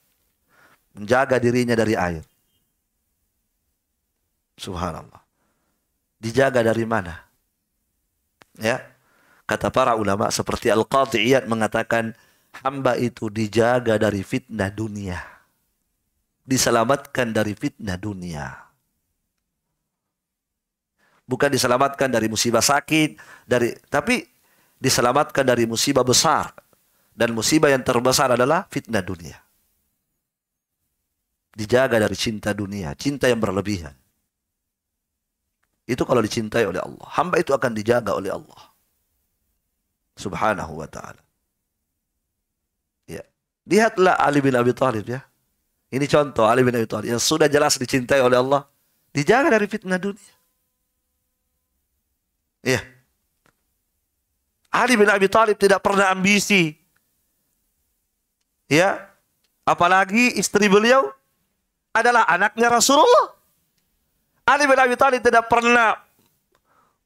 Menjaga dirinya dari air. Subhanallah. Dijaga dari mana? Ya. Kata para ulama seperti Al-Qadhi mengatakan hamba itu dijaga dari fitnah dunia. Diselamatkan dari fitnah dunia. Bukan diselamatkan dari musibah sakit, dari tapi diselamatkan dari musibah besar. Dan musibah yang terbesar adalah fitnah dunia. Dijaga dari cinta dunia, cinta yang berlebihan itu kalau dicintai oleh Allah. Hamba itu akan dijaga oleh Allah. Subhanahu wa ta'ala. Ya. Lihatlah Ali bin Abi Thalib ya. Ini contoh Ali bin Abi Thalib yang sudah jelas dicintai oleh Allah. Dijaga dari fitnah dunia. ya Ali bin Abi Thalib tidak pernah ambisi. Ya. Apalagi istri beliau adalah anaknya Rasulullah. Ali bin Abi Thalib tidak pernah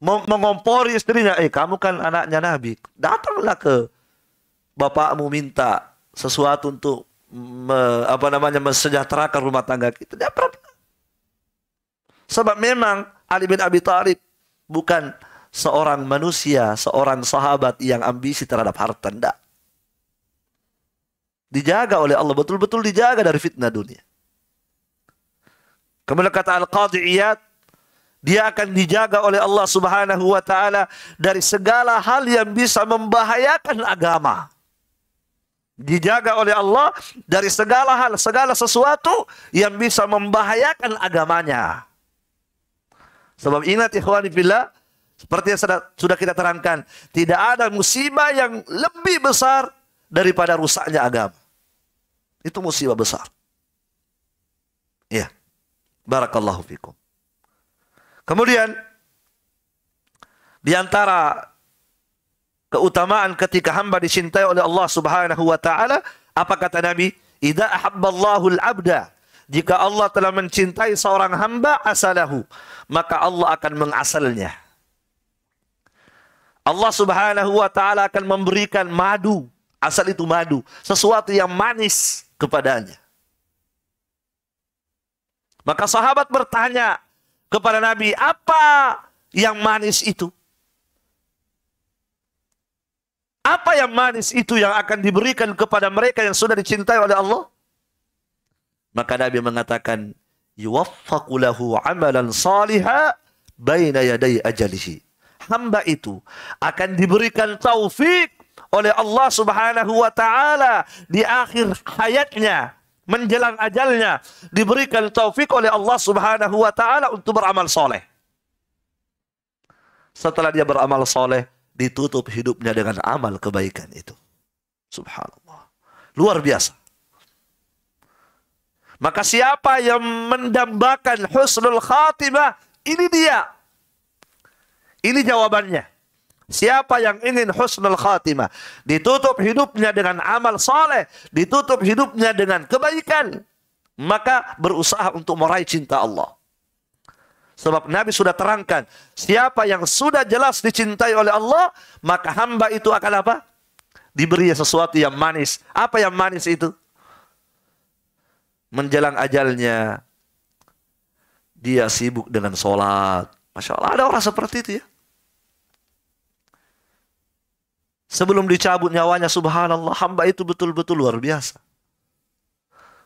mengompori istrinya. Eh kamu kan anaknya Nabi. Datanglah ke bapakmu minta sesuatu untuk me, apa namanya mesejahterakan rumah tangga kita. Tidak pernah. Sebab memang Ali bin Abi Thalib bukan seorang manusia, seorang sahabat yang ambisi terhadap harta. Tidak. Dijaga oleh Allah, betul-betul dijaga dari fitnah dunia. Kemudian kata Al-Qadhi Iyad, dia akan dijaga oleh Allah Subhanahu wa taala dari segala hal yang bisa membahayakan agama. Dijaga oleh Allah dari segala hal, segala sesuatu yang bisa membahayakan agamanya. Sebab ingat ikhwan fillah, seperti yang sudah kita terangkan, tidak ada musibah yang lebih besar daripada rusaknya agama. Itu musibah besar. Ya. Yeah. Barakallahu fikum. Kemudian di antara keutamaan ketika hamba dicintai oleh Allah Subhanahu wa taala, apa kata Nabi? Idza ahabballahu al-abda. Jika Allah telah mencintai seorang hamba asalahu, maka Allah akan mengasalnya. Allah Subhanahu wa taala akan memberikan madu, asal itu madu, sesuatu yang manis kepadanya. Maka sahabat bertanya kepada Nabi, apa yang manis itu? Apa yang manis itu yang akan diberikan kepada mereka yang sudah dicintai oleh Allah? Maka Nabi mengatakan, yuwaffaku lahu amalan saliha baina yadai ajalihi. Hamba itu akan diberikan taufik oleh Allah Subhanahu wa taala di akhir hayatnya menjelang ajalnya diberikan taufik oleh Allah Subhanahu wa taala untuk beramal soleh. Setelah dia beramal soleh, ditutup hidupnya dengan amal kebaikan itu. Subhanallah. Luar biasa. Maka siapa yang mendambakan husnul khatimah, ini dia. Ini jawabannya. Siapa yang ingin husnul khatimah, ditutup hidupnya dengan amal soleh, ditutup hidupnya dengan kebaikan, maka berusaha untuk meraih cinta Allah. Sebab Nabi sudah terangkan, siapa yang sudah jelas dicintai oleh Allah, maka hamba itu akan apa? Diberi sesuatu yang manis. Apa yang manis itu? Menjelang ajalnya, dia sibuk dengan sholat. Masya Allah, ada orang seperti itu ya Sebelum dicabut nyawanya subhanallah hamba itu betul-betul luar biasa.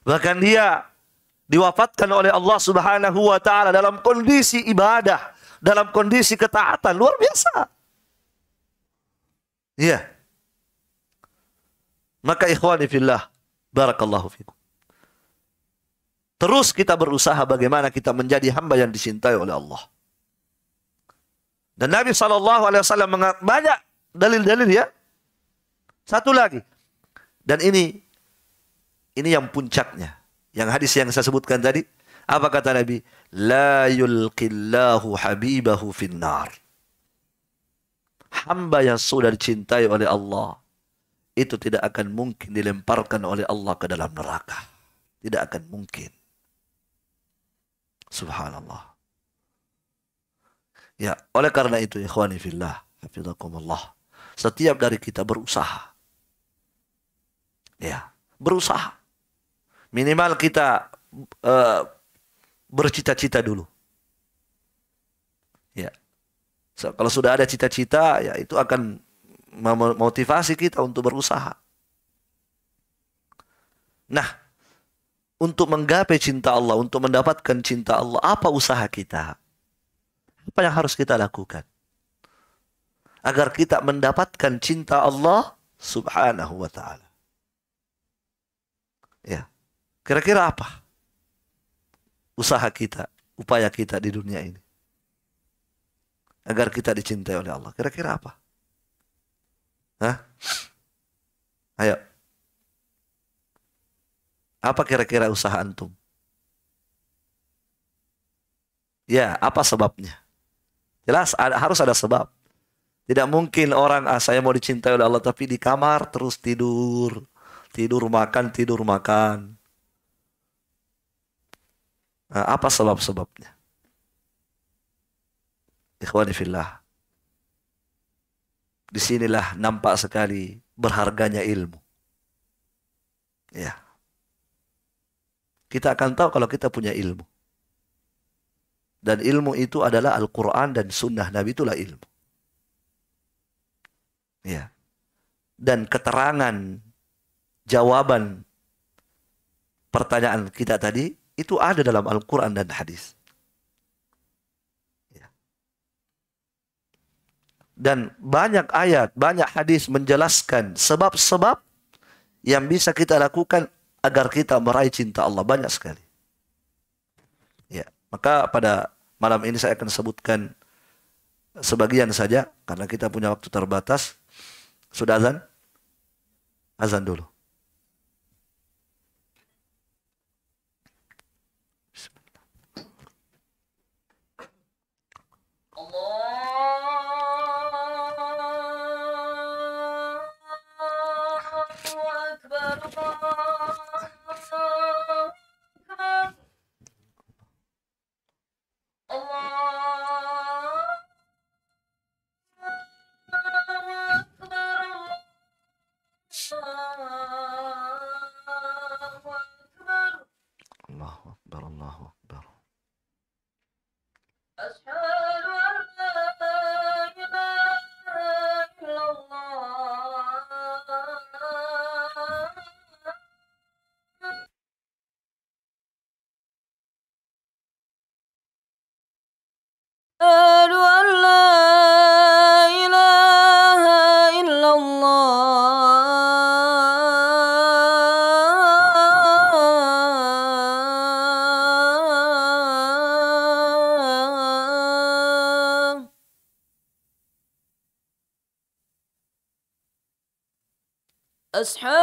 Bahkan dia diwafatkan oleh Allah Subhanahu wa taala dalam kondisi ibadah, dalam kondisi ketaatan luar biasa. Iya. Maka ikhwani fillah, barakallahu fikum. Terus kita berusaha bagaimana kita menjadi hamba yang dicintai oleh Allah. Dan Nabi saw alaihi wasallam banyak dalil-dalil ya satu lagi. Dan ini ini yang puncaknya. Yang hadis yang saya sebutkan tadi, apa kata Nabi? La yulqillahu habibahu finnar. Hamba yang sudah dicintai oleh Allah, itu tidak akan mungkin dilemparkan oleh Allah ke dalam neraka. Tidak akan mungkin. Subhanallah. Ya, oleh karena itu ikhwani fillah, hafizakumullah. Setiap dari kita berusaha Ya, berusaha. Minimal kita uh, bercita-cita dulu. Ya. So, kalau sudah ada cita-cita, ya itu akan memotivasi kita untuk berusaha. Nah, untuk menggapai cinta Allah, untuk mendapatkan cinta Allah, apa usaha kita? Apa yang harus kita lakukan? Agar kita mendapatkan cinta Allah subhanahu wa ta'ala. Ya. Kira-kira apa? Usaha kita, upaya kita di dunia ini. Agar kita dicintai oleh Allah. Kira-kira apa? Hah? Ayo. Apa kira-kira usaha antum? Ya, apa sebabnya? Jelas ada, harus ada sebab. Tidak mungkin orang ah, saya mau dicintai oleh Allah tapi di kamar terus tidur tidur makan tidur makan nah, apa sebab-sebabnya ikhwani fillah disinilah nampak sekali berharganya ilmu ya kita akan tahu kalau kita punya ilmu dan ilmu itu adalah Al-Quran dan Sunnah Nabi itulah ilmu ya dan keterangan jawaban pertanyaan kita tadi itu ada dalam Al-Quran dan hadis. Ya. Dan banyak ayat, banyak hadis menjelaskan sebab-sebab yang bisa kita lakukan agar kita meraih cinta Allah. Banyak sekali. Ya, maka pada malam ini saya akan sebutkan sebagian saja karena kita punya waktu terbatas. Sudah azan? Azan dulu. أصحاب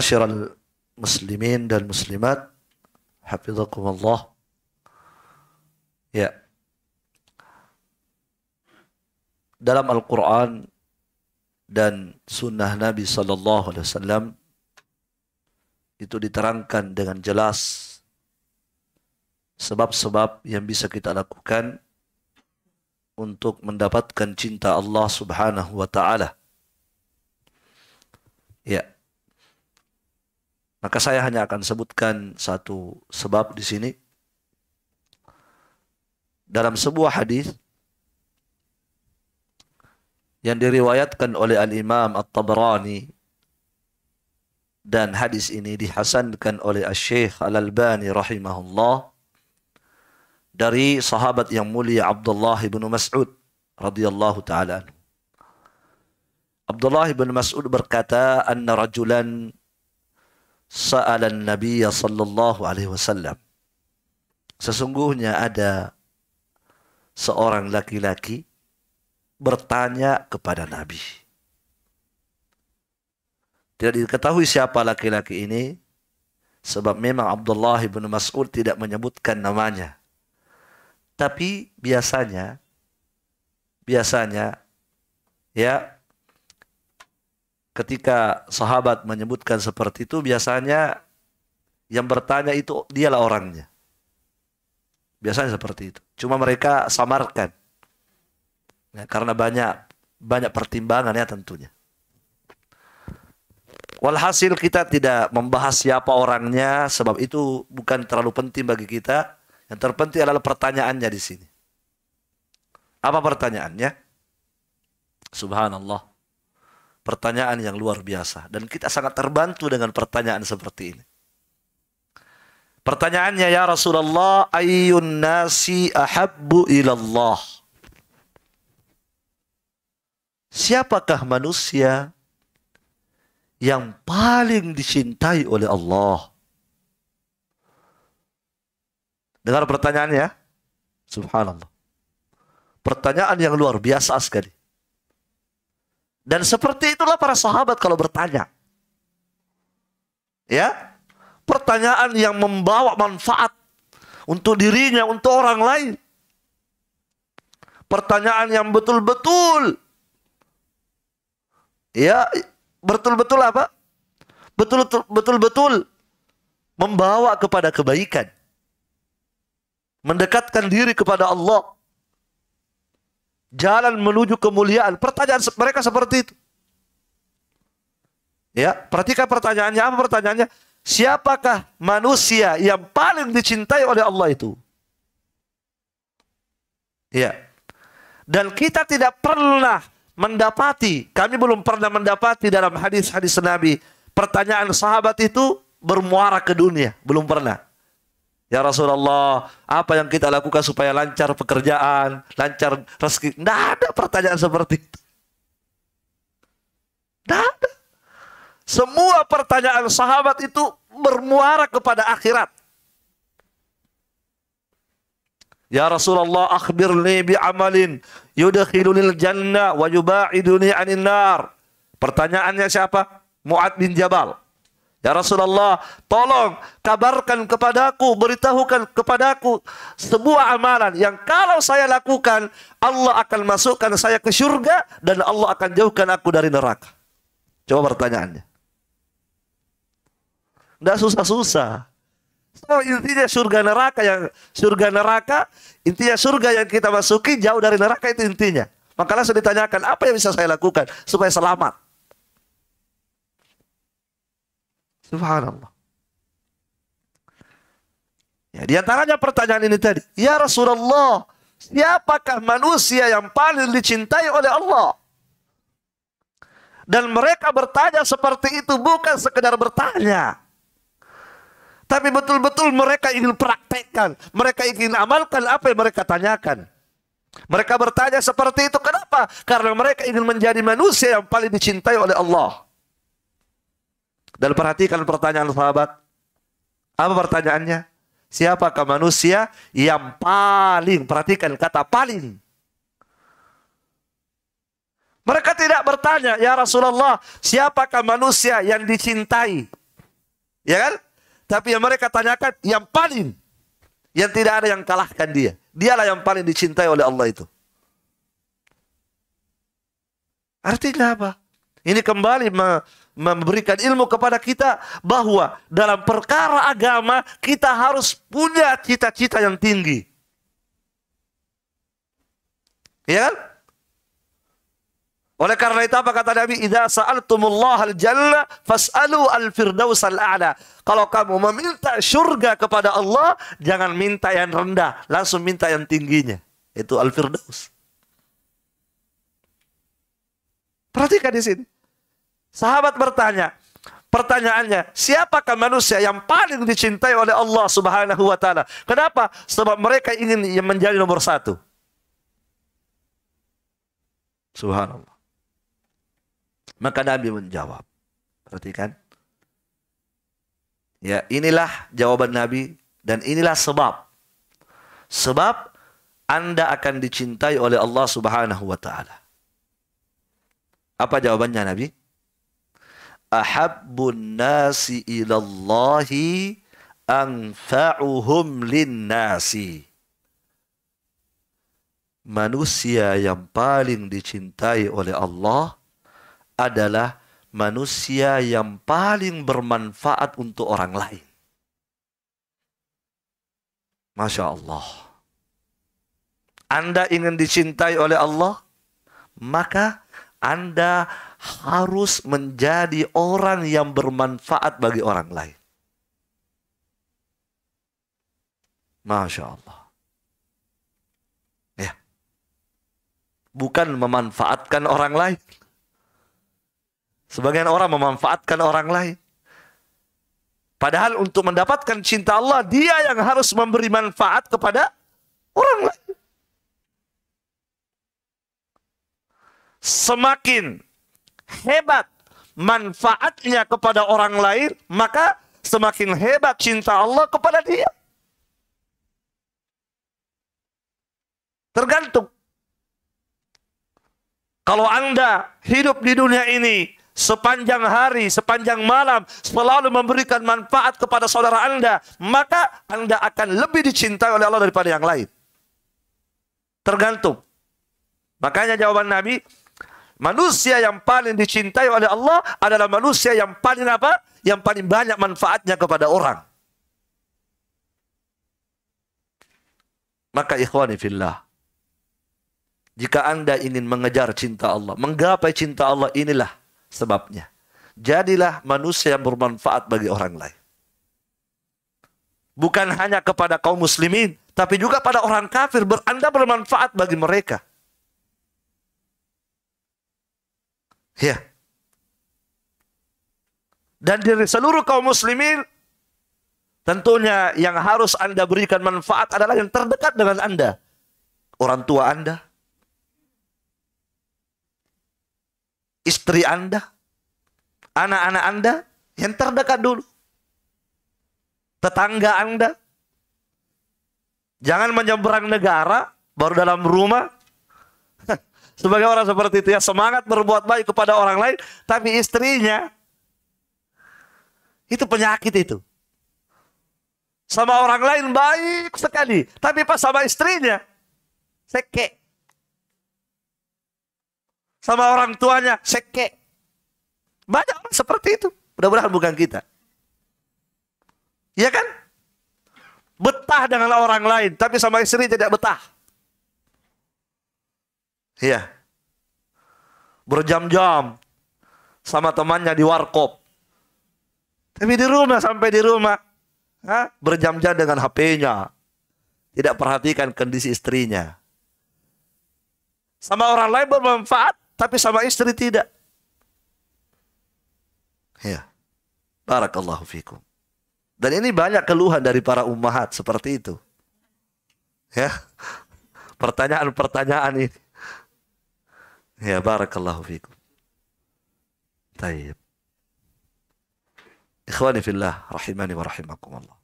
Ma'asyiral muslimin dan muslimat, hafizakumullah. Ya. Dalam Al-Qur'an dan sunnah Nabi sallallahu alaihi wasallam itu diterangkan dengan jelas sebab-sebab yang bisa kita lakukan untuk mendapatkan cinta Allah Subhanahu wa taala. Ya. Maka saya hanya akan sebutkan satu sebab di sini. Dalam sebuah hadis yang diriwayatkan oleh Al-Imam At-Tabrani dan hadis ini dihasankan oleh Syekh Al-Albani rahimahullah dari sahabat yang mulia Abdullah bin Mas'ud radhiyallahu taala Abdullah bin Mas'ud berkata anna rajulan sa'alan Nabi sallallahu alaihi wasallam. Sesungguhnya ada seorang laki-laki bertanya kepada Nabi. Tidak diketahui siapa laki-laki ini sebab memang Abdullah bin Mas'ud tidak menyebutkan namanya. Tapi biasanya biasanya ya ketika sahabat menyebutkan seperti itu biasanya yang bertanya itu dialah orangnya. Biasanya seperti itu. Cuma mereka samarkan. Ya, karena banyak banyak pertimbangan ya tentunya. Walhasil kita tidak membahas siapa orangnya sebab itu bukan terlalu penting bagi kita. Yang terpenting adalah pertanyaannya di sini. Apa pertanyaannya? Subhanallah pertanyaan yang luar biasa dan kita sangat terbantu dengan pertanyaan seperti ini. Pertanyaannya ya Rasulullah, ayyun nasi ahabbu ilallah. Siapakah manusia yang paling dicintai oleh Allah? Dengar pertanyaannya? Ya. Subhanallah. Pertanyaan yang luar biasa sekali. Dan seperti itulah para sahabat kalau bertanya. Ya. Pertanyaan yang membawa manfaat untuk dirinya, untuk orang lain. Pertanyaan yang betul-betul ya betul-betul apa? Betul betul-betul membawa kepada kebaikan. Mendekatkan diri kepada Allah jalan menuju kemuliaan. Pertanyaan mereka seperti itu. Ya, perhatikan pertanyaannya apa pertanyaannya? Siapakah manusia yang paling dicintai oleh Allah itu? Ya. Dan kita tidak pernah mendapati, kami belum pernah mendapati dalam hadis-hadis Nabi, pertanyaan sahabat itu bermuara ke dunia, belum pernah. Ya Rasulullah, apa yang kita lakukan supaya lancar pekerjaan, lancar rezeki? Tidak ada pertanyaan seperti itu. Tidak ada. Semua pertanyaan sahabat itu bermuara kepada akhirat. Ya Rasulullah, akhbirni bi amalin yudkhilunil jannah wa yuba'iduni anin nar. Pertanyaannya siapa? Mu'ad bin Jabal. Ya Rasulullah, tolong kabarkan kepadaku, beritahukan kepadaku sebuah amalan yang kalau saya lakukan, Allah akan masukkan saya ke surga dan Allah akan jauhkan aku dari neraka. Coba pertanyaannya. Tidak susah-susah. So, intinya surga neraka yang surga neraka, intinya surga yang kita masuki jauh dari neraka itu intinya. Maka langsung ditanyakan, apa yang bisa saya lakukan supaya selamat? Subhanallah. Ya, di antaranya pertanyaan ini tadi, "Ya Rasulullah, siapakah manusia yang paling dicintai oleh Allah?" Dan mereka bertanya seperti itu bukan sekedar bertanya. Tapi betul-betul mereka ingin praktekkan. Mereka ingin amalkan apa yang mereka tanyakan. Mereka bertanya seperti itu. Kenapa? Karena mereka ingin menjadi manusia yang paling dicintai oleh Allah. Dan perhatikan pertanyaan sahabat. Apa pertanyaannya? Siapakah manusia yang paling, perhatikan kata paling. Mereka tidak bertanya, ya Rasulullah, siapakah manusia yang dicintai? Ya kan? Tapi yang mereka tanyakan, yang paling. Yang tidak ada yang kalahkan dia. Dialah yang paling dicintai oleh Allah itu. Artinya apa? Ini kembali memberikan ilmu kepada kita bahwa dalam perkara agama kita harus punya cita-cita yang tinggi. Ya kan? Oleh karena itu apa kata Nabi? Idza sa'altumullaha al-jalla fas'alu al-firdaus al-a'la. Kalau kamu meminta surga kepada Allah, jangan minta yang rendah, langsung minta yang tingginya. Itu al-firdaus. Perhatikan di sini. Sahabat bertanya, Pertanyaannya, siapakah manusia yang paling dicintai oleh Allah Subhanahu wa Ta'ala? Kenapa? Sebab mereka ingin menjadi nomor satu. Subhanallah. Maka Nabi menjawab. Perhatikan. Ya, inilah jawaban Nabi dan inilah sebab. Sebab Anda akan dicintai oleh Allah Subhanahu wa taala. Apa jawabannya Nabi? ahabbun nasi ilallahi anfa'uhum linnasi. Manusia yang paling dicintai oleh Allah adalah manusia yang paling bermanfaat untuk orang lain. Masya Allah. Anda ingin dicintai oleh Allah, maka Anda harus menjadi orang yang bermanfaat bagi orang lain. Masya Allah. Ya. Bukan memanfaatkan orang lain. Sebagian orang memanfaatkan orang lain. Padahal untuk mendapatkan cinta Allah, dia yang harus memberi manfaat kepada orang lain. Semakin hebat manfaatnya kepada orang lain, maka semakin hebat cinta Allah kepada dia. Tergantung. Kalau Anda hidup di dunia ini sepanjang hari, sepanjang malam, selalu memberikan manfaat kepada saudara Anda, maka Anda akan lebih dicintai oleh Allah daripada yang lain. Tergantung. Makanya jawaban Nabi, Manusia yang paling dicintai oleh Allah adalah manusia yang paling apa? Yang paling banyak manfaatnya kepada orang. Maka ikhwani fillah. Jika anda ingin mengejar cinta Allah, menggapai cinta Allah inilah sebabnya. Jadilah manusia yang bermanfaat bagi orang lain. Bukan hanya kepada kaum muslimin, tapi juga pada orang kafir. Anda bermanfaat bagi mereka. Ya. Dan dari seluruh kaum muslimin tentunya yang harus Anda berikan manfaat adalah yang terdekat dengan Anda. Orang tua Anda, istri Anda, anak-anak Anda yang terdekat dulu. Tetangga Anda. Jangan menyeberang negara baru dalam rumah sebagai orang seperti itu ya semangat berbuat baik kepada orang lain, tapi istrinya itu penyakit itu. Sama orang lain baik sekali, tapi pas sama istrinya seke. Sama orang tuanya seke. Banyak orang seperti itu. Mudah-mudahan bukan kita. Ya kan? Betah dengan orang lain, tapi sama istri tidak betah. Iya. Berjam-jam sama temannya di warkop. Tapi di rumah sampai di rumah ha? berjam-jam dengan HP-nya. Tidak perhatikan kondisi istrinya. Sama orang lain bermanfaat, tapi sama istri tidak. Ya. Barakallahu fikum. Dan ini banyak keluhan dari para ummahat seperti itu. Ya. (laughs) Pertanyaan-pertanyaan ini. Ya barakallahu fikum. Taib. Ikhwani fillah rahimani wa rahimakumullah.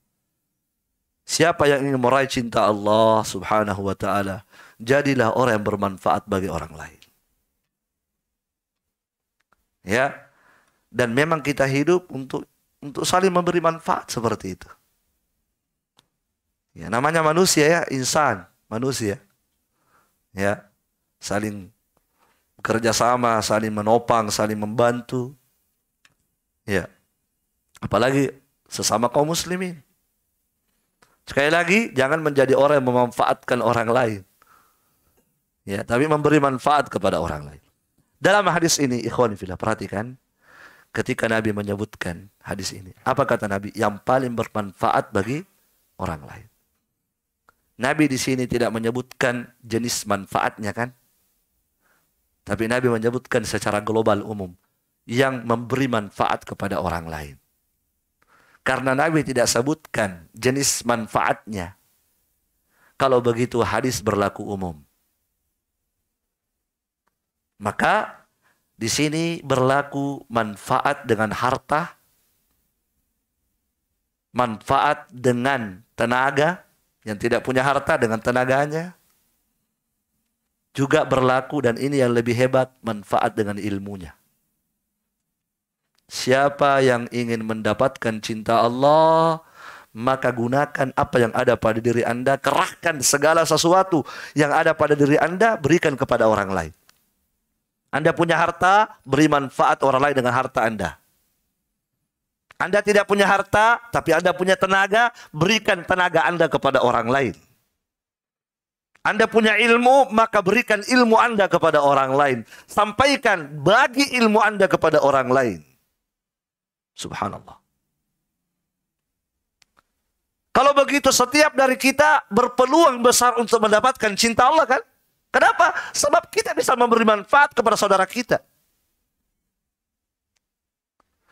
Siapa yang ingin meraih cinta Allah Subhanahu wa taala, jadilah orang yang bermanfaat bagi orang lain. Ya. Dan memang kita hidup untuk untuk saling memberi manfaat seperti itu. Ya, namanya manusia ya, insan, manusia. Ya. Saling kerjasama, saling menopang, saling membantu. Ya. Apalagi sesama kaum muslimin. Sekali lagi, jangan menjadi orang yang memanfaatkan orang lain. Ya, tapi memberi manfaat kepada orang lain. Dalam hadis ini, ikhwan fillah, perhatikan. Ketika Nabi menyebutkan hadis ini. Apa kata Nabi? Yang paling bermanfaat bagi orang lain. Nabi di sini tidak menyebutkan jenis manfaatnya kan? Tapi Nabi menyebutkan secara global umum yang memberi manfaat kepada orang lain. Karena Nabi tidak sebutkan jenis manfaatnya. Kalau begitu hadis berlaku umum. Maka di sini berlaku manfaat dengan harta, manfaat dengan tenaga yang tidak punya harta dengan tenaganya, juga berlaku dan ini yang lebih hebat manfaat dengan ilmunya. Siapa yang ingin mendapatkan cinta Allah, maka gunakan apa yang ada pada diri Anda, kerahkan segala sesuatu yang ada pada diri Anda, berikan kepada orang lain. Anda punya harta, beri manfaat orang lain dengan harta Anda. Anda tidak punya harta, tapi Anda punya tenaga, berikan tenaga Anda kepada orang lain. Anda punya ilmu, maka berikan ilmu Anda kepada orang lain. Sampaikan, bagi ilmu Anda kepada orang lain. Subhanallah. Kalau begitu setiap dari kita berpeluang besar untuk mendapatkan cinta Allah kan? Kenapa? Sebab kita bisa memberi manfaat kepada saudara kita.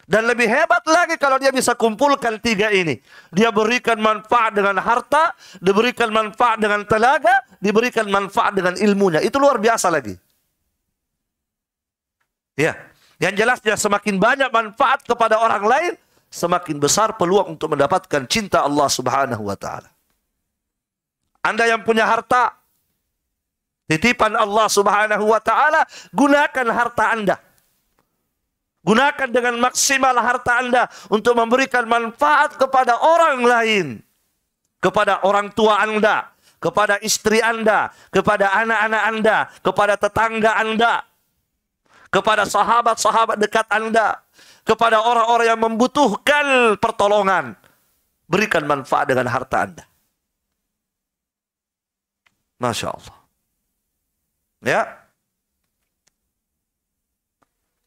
Dan lebih hebat lagi kalau dia bisa kumpulkan tiga ini. Dia berikan manfaat dengan harta, diberikan manfaat dengan tenaga, diberikan manfaat dengan ilmunya. Itu luar biasa lagi. Ya, yang jelas dia semakin banyak manfaat kepada orang lain, semakin besar peluang untuk mendapatkan cinta Allah Subhanahu wa taala. Anda yang punya harta, titipan Allah Subhanahu wa taala, gunakan harta Anda Gunakan dengan maksimal harta Anda untuk memberikan manfaat kepada orang lain. Kepada orang tua Anda, kepada istri Anda, kepada anak-anak Anda, kepada tetangga Anda, kepada sahabat-sahabat dekat Anda, kepada orang-orang yang membutuhkan pertolongan. Berikan manfaat dengan harta Anda. Masya Allah. Ya,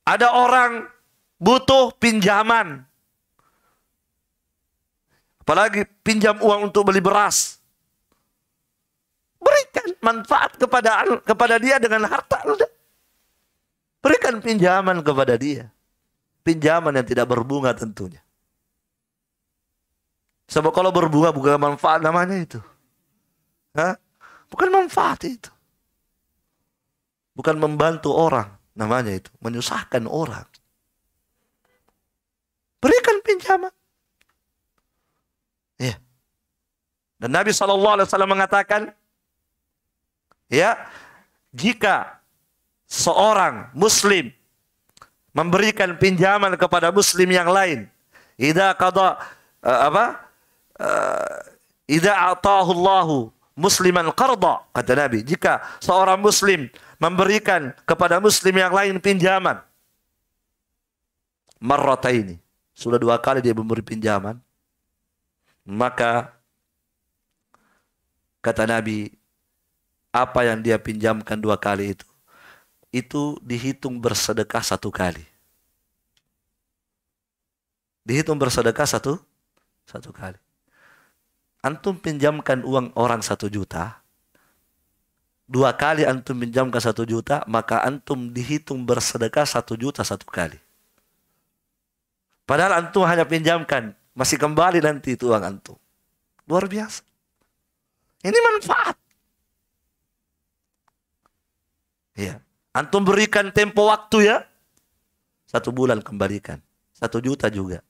ada orang butuh pinjaman. Apalagi pinjam uang untuk beli beras. Berikan manfaat kepada kepada dia dengan harta Anda. Berikan pinjaman kepada dia. Pinjaman yang tidak berbunga tentunya. Sebab kalau berbunga bukan manfaat namanya itu. Hah? Bukan manfaat itu. Bukan membantu orang. Namanya itu menyusahkan orang. Berikan pinjaman. Ya. Dan Nabi Shallallahu Alaihi Wasallam mengatakan, ya, jika seorang Muslim memberikan pinjaman kepada Muslim yang lain, ida kada uh, eh, apa, uh, eh, ida Allahu Musliman qarda kata Nabi. Jika seorang Muslim memberikan kepada muslim yang lain pinjaman. Merata ini. Sudah dua kali dia memberi pinjaman. Maka kata Nabi, apa yang dia pinjamkan dua kali itu? Itu dihitung bersedekah satu kali. Dihitung bersedekah satu, satu kali. Antum pinjamkan uang orang satu juta, dua kali antum pinjamkan satu juta, maka antum dihitung bersedekah satu juta satu kali. Padahal antum hanya pinjamkan, masih kembali nanti itu uang antum. Luar biasa. Ini manfaat. Ya. Antum berikan tempo waktu ya. Satu bulan kembalikan. Satu juta juga.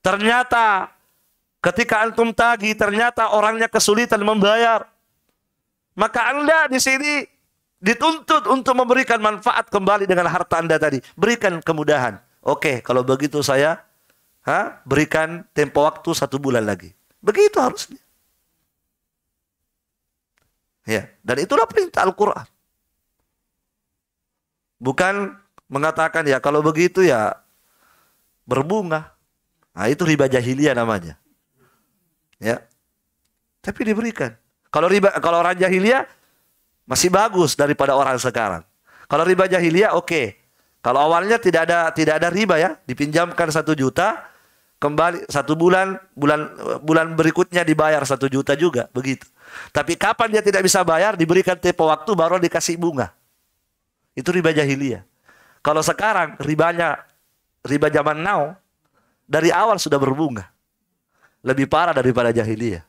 Ternyata ketika antum tagih, ternyata orangnya kesulitan membayar maka Anda di sini dituntut untuk memberikan manfaat kembali dengan harta Anda tadi. Berikan kemudahan. Oke, kalau begitu saya ha, berikan tempo waktu satu bulan lagi. Begitu harusnya. Ya, dan itulah perintah Al-Quran. Bukan mengatakan ya kalau begitu ya berbunga. Nah, itu riba jahiliyah namanya. Ya. Tapi diberikan. Kalau riba kalau orang jahiliyah masih bagus daripada orang sekarang. Kalau riba jahiliyah oke. Okay. Kalau awalnya tidak ada tidak ada riba ya, dipinjamkan satu juta, kembali satu bulan bulan bulan berikutnya dibayar satu juta juga begitu. Tapi kapan dia tidak bisa bayar diberikan tempo waktu baru dikasih bunga. Itu riba jahiliyah. Kalau sekarang ribanya riba zaman now dari awal sudah berbunga. Lebih parah daripada jahiliyah.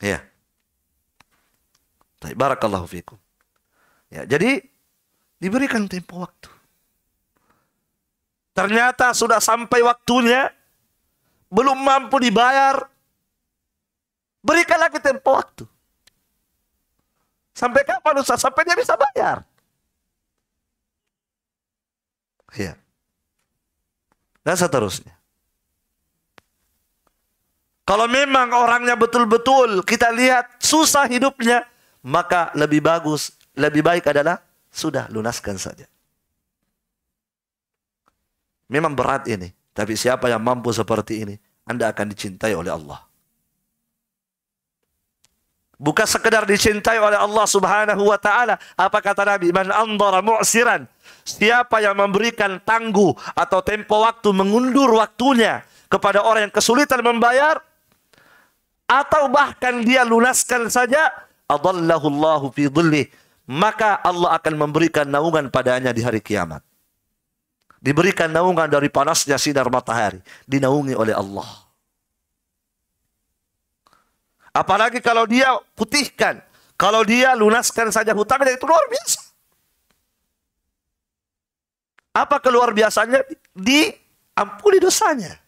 Ya. Baik, barakallahu fikum. Ya, jadi diberikan tempo waktu. Ternyata sudah sampai waktunya belum mampu dibayar. Berikan lagi tempo waktu. Sampai kapan usah Sampai dia bisa bayar. Ya. Dan seterusnya. Kalau memang orangnya betul-betul kita lihat susah hidupnya, maka lebih bagus, lebih baik adalah sudah lunaskan saja. Memang berat ini, tapi siapa yang mampu seperti ini, Anda akan dicintai oleh Allah. Bukan sekedar dicintai oleh Allah Subhanahu wa taala. Apa kata Nabi? Man andara mu'siran. Siapa yang memberikan tangguh atau tempo waktu mengundur waktunya kepada orang yang kesulitan membayar, atau bahkan dia lunaskan saja adallahullahu fi dhillih maka Allah akan memberikan naungan padanya di hari kiamat diberikan naungan dari panasnya sinar matahari dinaungi oleh Allah apalagi kalau dia putihkan kalau dia lunaskan saja hutangnya itu luar biasa apa keluar biasanya diampuni dosanya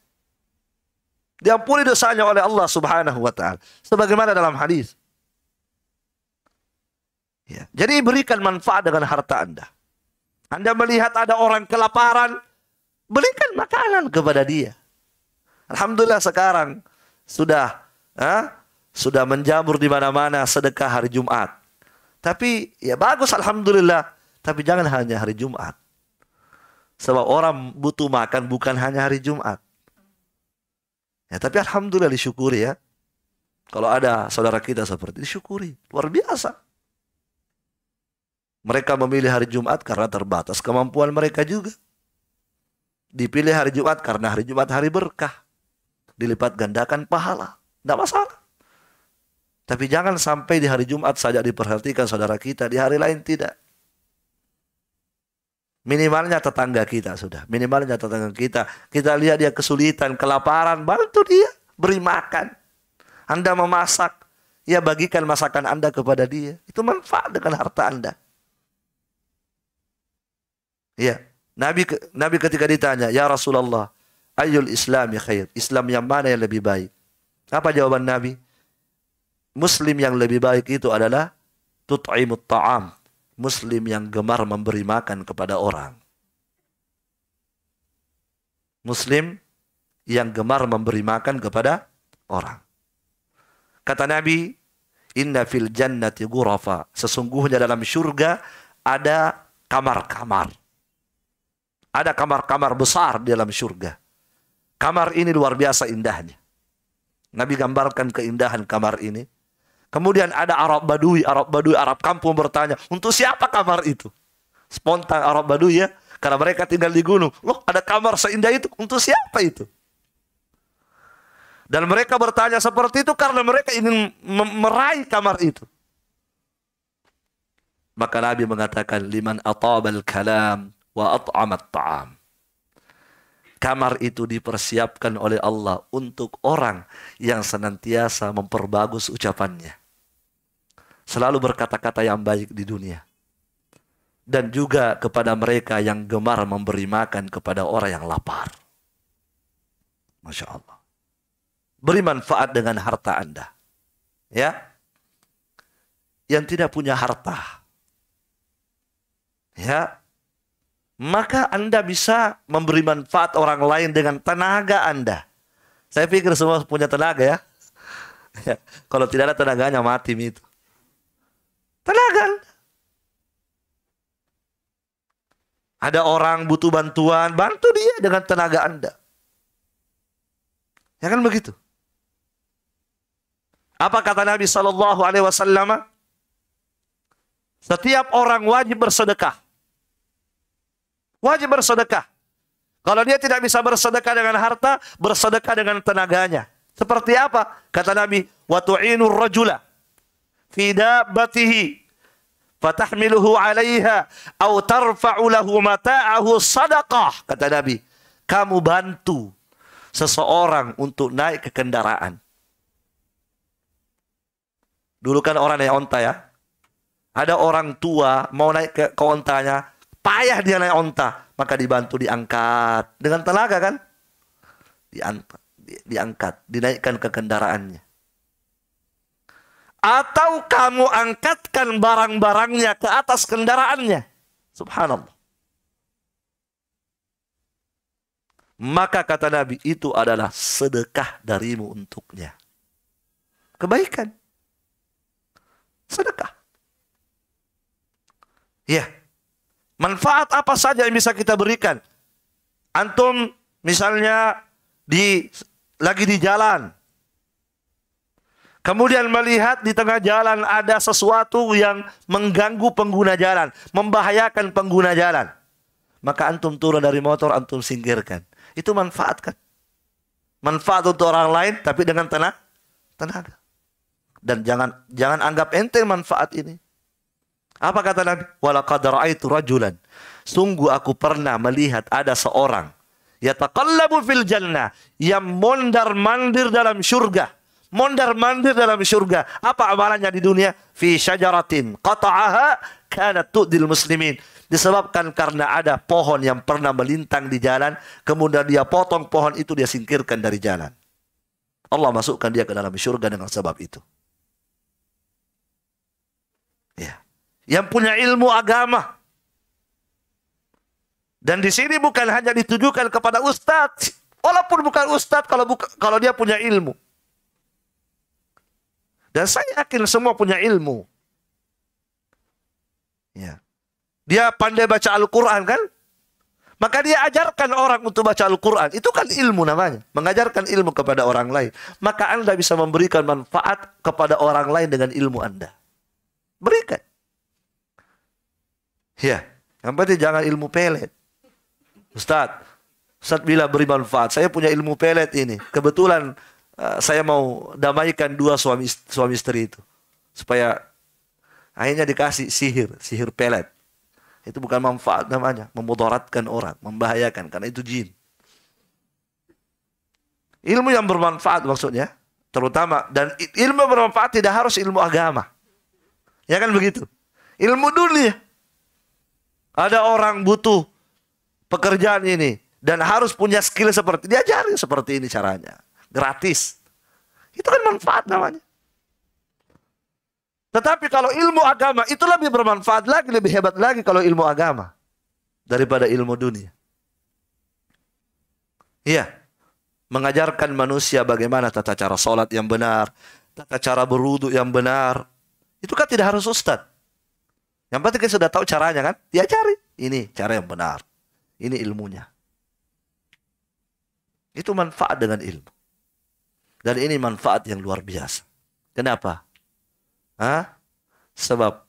Diampuni dosanya oleh Allah Subhanahu wa taala. Sebagaimana dalam hadis. Ya. Jadi berikan manfaat dengan harta Anda. Anda melihat ada orang kelaparan, berikan makanan kepada dia. Alhamdulillah sekarang sudah ha? sudah menjamur di mana-mana sedekah hari Jumat. Tapi ya bagus alhamdulillah, tapi jangan hanya hari Jumat. Sebab orang butuh makan bukan hanya hari Jumat. Ya, tapi alhamdulillah disyukuri ya. Kalau ada saudara kita seperti itu, syukuri. Luar biasa. Mereka memilih hari Jumat karena terbatas kemampuan mereka juga. Dipilih hari Jumat karena hari Jumat hari berkah. Dilipat gandakan pahala. Tidak masalah. Tapi jangan sampai di hari Jumat saja diperhatikan saudara kita, di hari lain tidak. Minimalnya tetangga kita sudah. Minimalnya tetangga kita. Kita lihat dia kesulitan, kelaparan. Bantu dia. Beri makan. Anda memasak. Ya bagikan masakan Anda kepada dia. Itu manfaat dengan harta Anda. Ya. Nabi Nabi ketika ditanya, "Ya Rasulullah, ayul Islam ya khair?" Islam yang mana yang lebih baik? Apa jawaban Nabi? Muslim yang lebih baik itu adalah tut'imut ta'am. Muslim yang gemar memberi makan kepada orang. Muslim yang gemar memberi makan kepada orang. Kata Nabi, Inna fil jannati gurafa. Sesungguhnya dalam syurga ada kamar-kamar. Ada kamar-kamar besar di dalam syurga. Kamar ini luar biasa indahnya. Nabi gambarkan keindahan kamar ini. Kemudian ada Arab Badui, Arab Badui, Arab kampung bertanya, untuk siapa kamar itu? Spontan Arab Badui ya, karena mereka tinggal di gunung. Loh, ada kamar seindah itu, untuk siapa itu? Dan mereka bertanya seperti itu karena mereka ingin meraih kamar itu. Maka Nabi mengatakan, Liman atabal kalam wa at'amat ta'am. Kamar itu dipersiapkan oleh Allah untuk orang yang senantiasa memperbagus ucapannya selalu berkata-kata yang baik di dunia. Dan juga kepada mereka yang gemar memberi makan kepada orang yang lapar. Masya Allah. Beri manfaat dengan harta Anda. Ya. Yang tidak punya harta. Ya. Maka Anda bisa memberi manfaat orang lain dengan tenaga Anda. Saya pikir semua punya tenaga ya. (laughs) ya. Kalau tidak ada tenaganya mati itu. Tenaga, Ada orang butuh bantuan, bantu dia dengan tenaga Anda. Ya kan begitu. Apa kata Nabi Shallallahu Alaihi Wasallam? Setiap orang wajib bersedekah. Wajib bersedekah. Kalau dia tidak bisa bersedekah dengan harta, bersedekah dengan tenaganya. Seperti apa? Kata Nabi, watu'inur rajula fi dabbatihi فتحمله 'alaiha أو tarfa'u lahu mata'ahu sadaqah kata Nabi kamu bantu seseorang untuk naik ke kendaraan dulu kan orang naik onta ya ada orang tua mau naik ke, ke ontanya payah dia naik onta maka dibantu diangkat dengan tenaga kan diangkat diangkat dinaikkan ke kendaraannya atau kamu angkatkan barang-barangnya ke atas kendaraannya. Subhanallah. Maka kata Nabi itu adalah sedekah darimu untuknya. Kebaikan. Sedekah. Ya. Manfaat apa saja yang bisa kita berikan? Antum misalnya di lagi di jalan, Kemudian melihat di tengah jalan ada sesuatu yang mengganggu pengguna jalan, membahayakan pengguna jalan. Maka antum turun dari motor, antum singkirkan. Itu manfaatkan. Manfaat untuk orang lain tapi dengan tenang, tenaga. Dan jangan jangan anggap enteng manfaat ini. Apa kata Nabi? Walaqad ra'aitu rajulan. Sungguh aku pernah melihat ada seorang yataqallabu fil jannah yang mondar-mandir dalam syurga mondar mandir dalam surga. Apa amalannya di dunia? Fi syajaratin qata'aha kanat tu'dil muslimin. Disebabkan karena ada pohon yang pernah melintang di jalan, kemudian dia potong pohon itu, dia singkirkan dari jalan. Allah masukkan dia ke dalam surga dengan sebab itu. Ya. Yang punya ilmu agama. Dan di sini bukan hanya ditujukan kepada ustadz. Walaupun bukan ustadz kalau buka, kalau dia punya ilmu. Dan saya yakin semua punya ilmu. Ya. Dia pandai baca Al-Quran kan? Maka dia ajarkan orang untuk baca Al-Quran. Itu kan ilmu namanya. Mengajarkan ilmu kepada orang lain. Maka Anda bisa memberikan manfaat kepada orang lain dengan ilmu Anda. Berikan. Ya. Yang penting jangan ilmu pelet. Ustadz. Ustaz bila beri manfaat. Saya punya ilmu pelet ini. Kebetulan Eh, saya mau damaikan dua suami suami istri itu supaya akhirnya dikasih sihir, sihir pelet. Itu bukan manfaat namanya, memudaratkan orang, membahayakan karena itu jin. Ilmu yang bermanfaat maksudnya, terutama dan ilmu bermanfaat tidak harus ilmu agama. Ya kan begitu. Ilmu dunia. Ada orang butuh pekerjaan ini dan harus punya skill seperti diajari seperti ini caranya gratis. Itu kan manfaat namanya. Tetapi kalau ilmu agama itu lebih bermanfaat lagi, lebih hebat lagi kalau ilmu agama daripada ilmu dunia. Iya, mengajarkan manusia bagaimana tata cara sholat yang benar, tata cara berudu yang benar. Itu kan tidak harus ustadz. Yang penting kita sudah tahu caranya kan, dia ya cari. Ini cara yang benar. Ini ilmunya. Itu manfaat dengan ilmu. Dan ini manfaat yang luar biasa. Kenapa? Hah? Sebab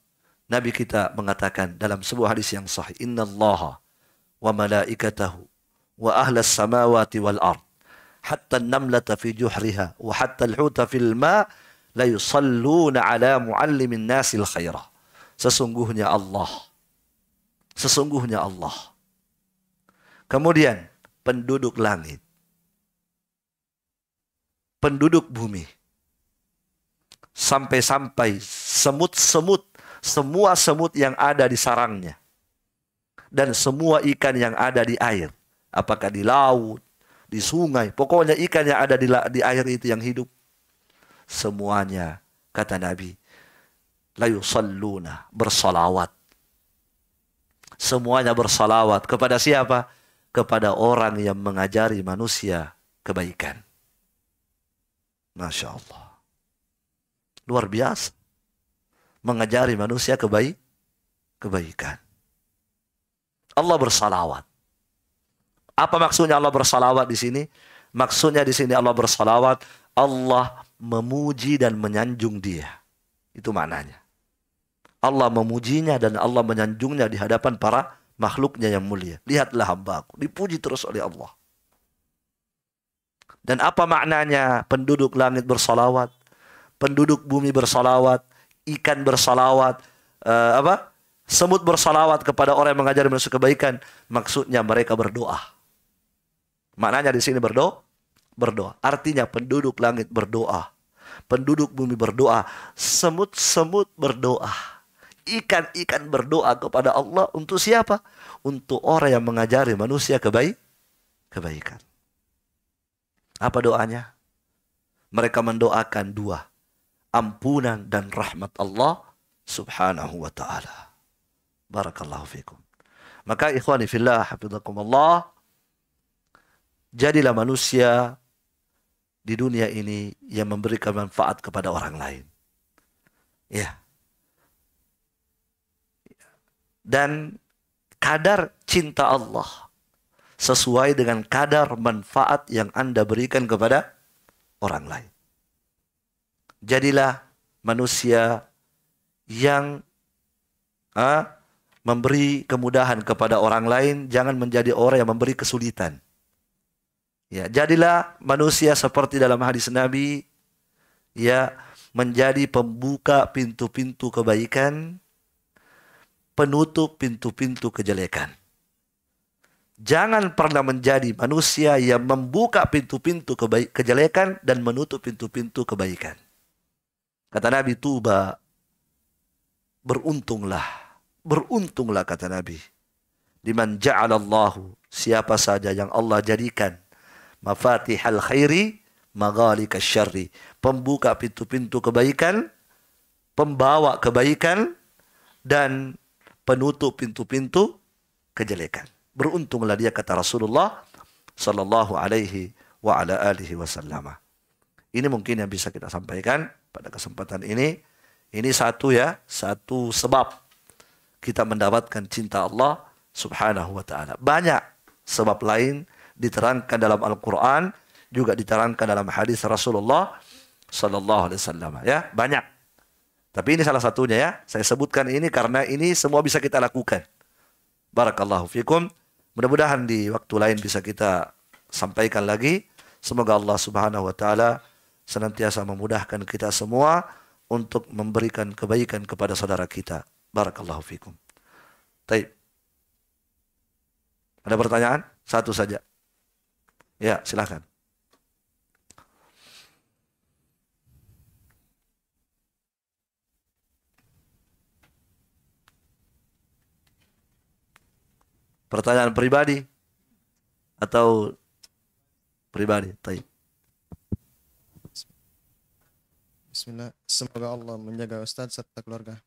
Nabi kita mengatakan dalam sebuah hadis yang sahih, Inna Allah wa malaikatahu wa ahlas samawati wal ard hatta namlata fi juhriha wa hatta al-huta fil ma la yusalluna ala muallimin nasil khaira. Sesungguhnya Allah. Sesungguhnya Allah. Kemudian penduduk langit, penduduk bumi. Sampai-sampai semut-semut, semua semut yang ada di sarangnya. Dan semua ikan yang ada di air. Apakah di laut, di sungai. Pokoknya ikan yang ada di, di air itu yang hidup. Semuanya, kata Nabi. Layu saluna, bersolawat. Semuanya bersolawat. Kepada siapa? Kepada orang yang mengajari manusia kebaikan. Masya Allah. Luar biasa. Mengajari manusia kebaik, kebaikan. Allah bersalawat. Apa maksudnya Allah bersalawat di sini? Maksudnya di sini Allah bersalawat, Allah memuji dan menyanjung dia. Itu maknanya. Allah memujinya dan Allah menyanjungnya di hadapan para makhluknya yang mulia. Lihatlah hambaku, dipuji terus oleh Allah. Dan apa maknanya penduduk langit bersolawat, penduduk bumi bersolawat, ikan bersolawat, uh, apa? Semut bersolawat kepada orang yang mengajar manusia kebaikan. Maksudnya mereka berdoa. Maknanya di sini berdoa, berdoa. Artinya penduduk langit berdoa, penduduk bumi berdoa, semut-semut berdoa ikan-ikan berdoa kepada Allah untuk siapa? Untuk orang yang mengajari manusia kebaik kebaikan. Apa doanya? Mereka mendoakan dua. Ampunan dan rahmat Allah subhanahu wa ta'ala. Barakallahu fikum. Maka ikhwani fillah, Allah. Jadilah manusia di dunia ini yang memberikan manfaat kepada orang lain. Ya. Dan kadar cinta Allah sesuai dengan kadar manfaat yang Anda berikan kepada orang lain. Jadilah manusia yang ha, memberi kemudahan kepada orang lain, jangan menjadi orang yang memberi kesulitan. Ya, jadilah manusia seperti dalam hadis Nabi ya menjadi pembuka pintu-pintu kebaikan, penutup pintu-pintu kejelekan. Jangan pernah menjadi manusia yang membuka pintu-pintu kejelekan dan menutup pintu-pintu kebaikan. Kata Nabi Tuba, beruntunglah, beruntunglah kata Nabi. Diman ja'alallahu, siapa saja yang Allah jadikan. hal khairi, magali syarri. Pembuka pintu-pintu kebaikan, pembawa kebaikan, dan penutup pintu-pintu kejelekan beruntunglah dia kata Rasulullah sallallahu alaihi wa ala alihi wasallam. Ini mungkin yang bisa kita sampaikan pada kesempatan ini. Ini satu ya, satu sebab kita mendapatkan cinta Allah Subhanahu wa taala. Banyak sebab lain diterangkan dalam Al-Qur'an, juga diterangkan dalam hadis Rasulullah sallallahu alaihi wasallam ya, banyak. Tapi ini salah satunya ya. Saya sebutkan ini karena ini semua bisa kita lakukan. Barakallahu fikum. Mudah-mudahan di waktu lain bisa kita sampaikan lagi. Semoga Allah Subhanahu wa taala senantiasa memudahkan kita semua untuk memberikan kebaikan kepada saudara kita. Barakallahu fikum. Baik. Ada pertanyaan? Satu saja. Ya, silahkan. Pertanyaan pribadi atau pribadi? Taib. Bismillah. Semoga Allah menjaga Ustaz serta keluarga.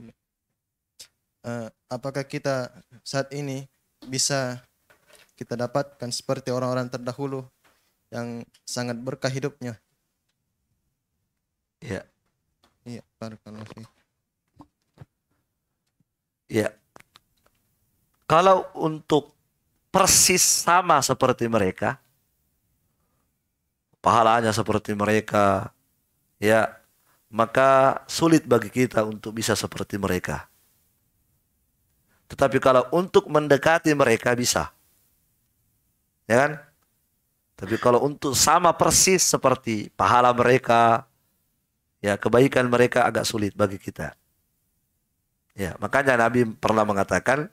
Uh, apakah kita saat ini bisa kita dapatkan seperti orang-orang terdahulu yang sangat berkah hidupnya? Iya. Iya, barakallahu Iya. Kalau untuk persis sama seperti mereka. Pahalanya seperti mereka. Ya, maka sulit bagi kita untuk bisa seperti mereka. Tetapi kalau untuk mendekati mereka bisa. Ya kan? Tapi kalau untuk sama persis seperti pahala mereka, ya kebaikan mereka agak sulit bagi kita. Ya, makanya Nabi pernah mengatakan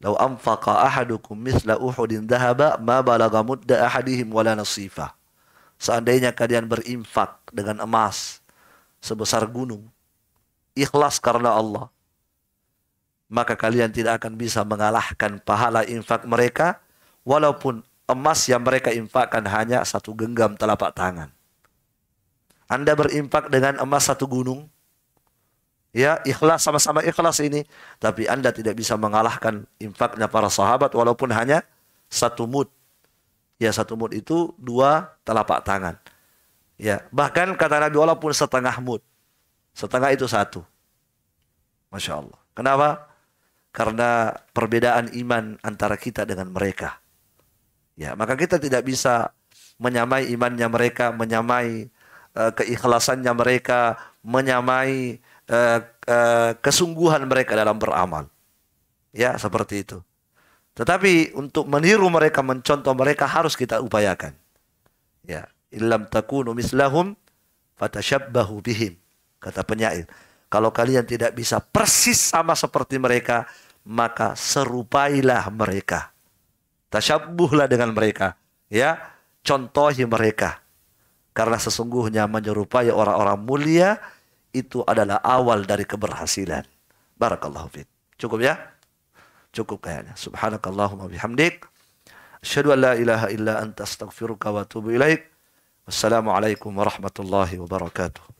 Lau anfaqa ahadukum misla uhudin dahaba ma balaga mudda ahadihim wala nasifa. Seandainya kalian berinfak dengan emas sebesar gunung, ikhlas karena Allah, maka kalian tidak akan bisa mengalahkan pahala infak mereka walaupun emas yang mereka infakkan hanya satu genggam telapak tangan. Anda berinfak dengan emas satu gunung, ya ikhlas sama-sama ikhlas ini tapi anda tidak bisa mengalahkan infaknya para sahabat walaupun hanya satu mud ya satu mud itu dua telapak tangan ya bahkan kata Nabi walaupun setengah mud setengah itu satu masya Allah kenapa karena perbedaan iman antara kita dengan mereka ya maka kita tidak bisa menyamai imannya mereka menyamai uh, keikhlasannya mereka menyamai Eh, eh, kesungguhan mereka dalam beramal. Ya, seperti itu. Tetapi untuk meniru mereka, mencontoh mereka harus kita upayakan. Ya, illam takunu mislahum fatashabbahu bihim. Kata penyair, kalau kalian tidak bisa persis sama seperti mereka, maka serupailah mereka. Tasyabuhlah dengan mereka, ya. Contohi mereka. Karena sesungguhnya menyerupai orang-orang mulia itu adalah awal dari keberhasilan. Barakallahu fiik. Cukup ya? Cukup kayaknya. Subhanakallahumma bihamdik. Asyadu an la ilaha illa anta astaghfiruka wa atubu ilaik. Wassalamualaikum warahmatullahi wabarakatuh.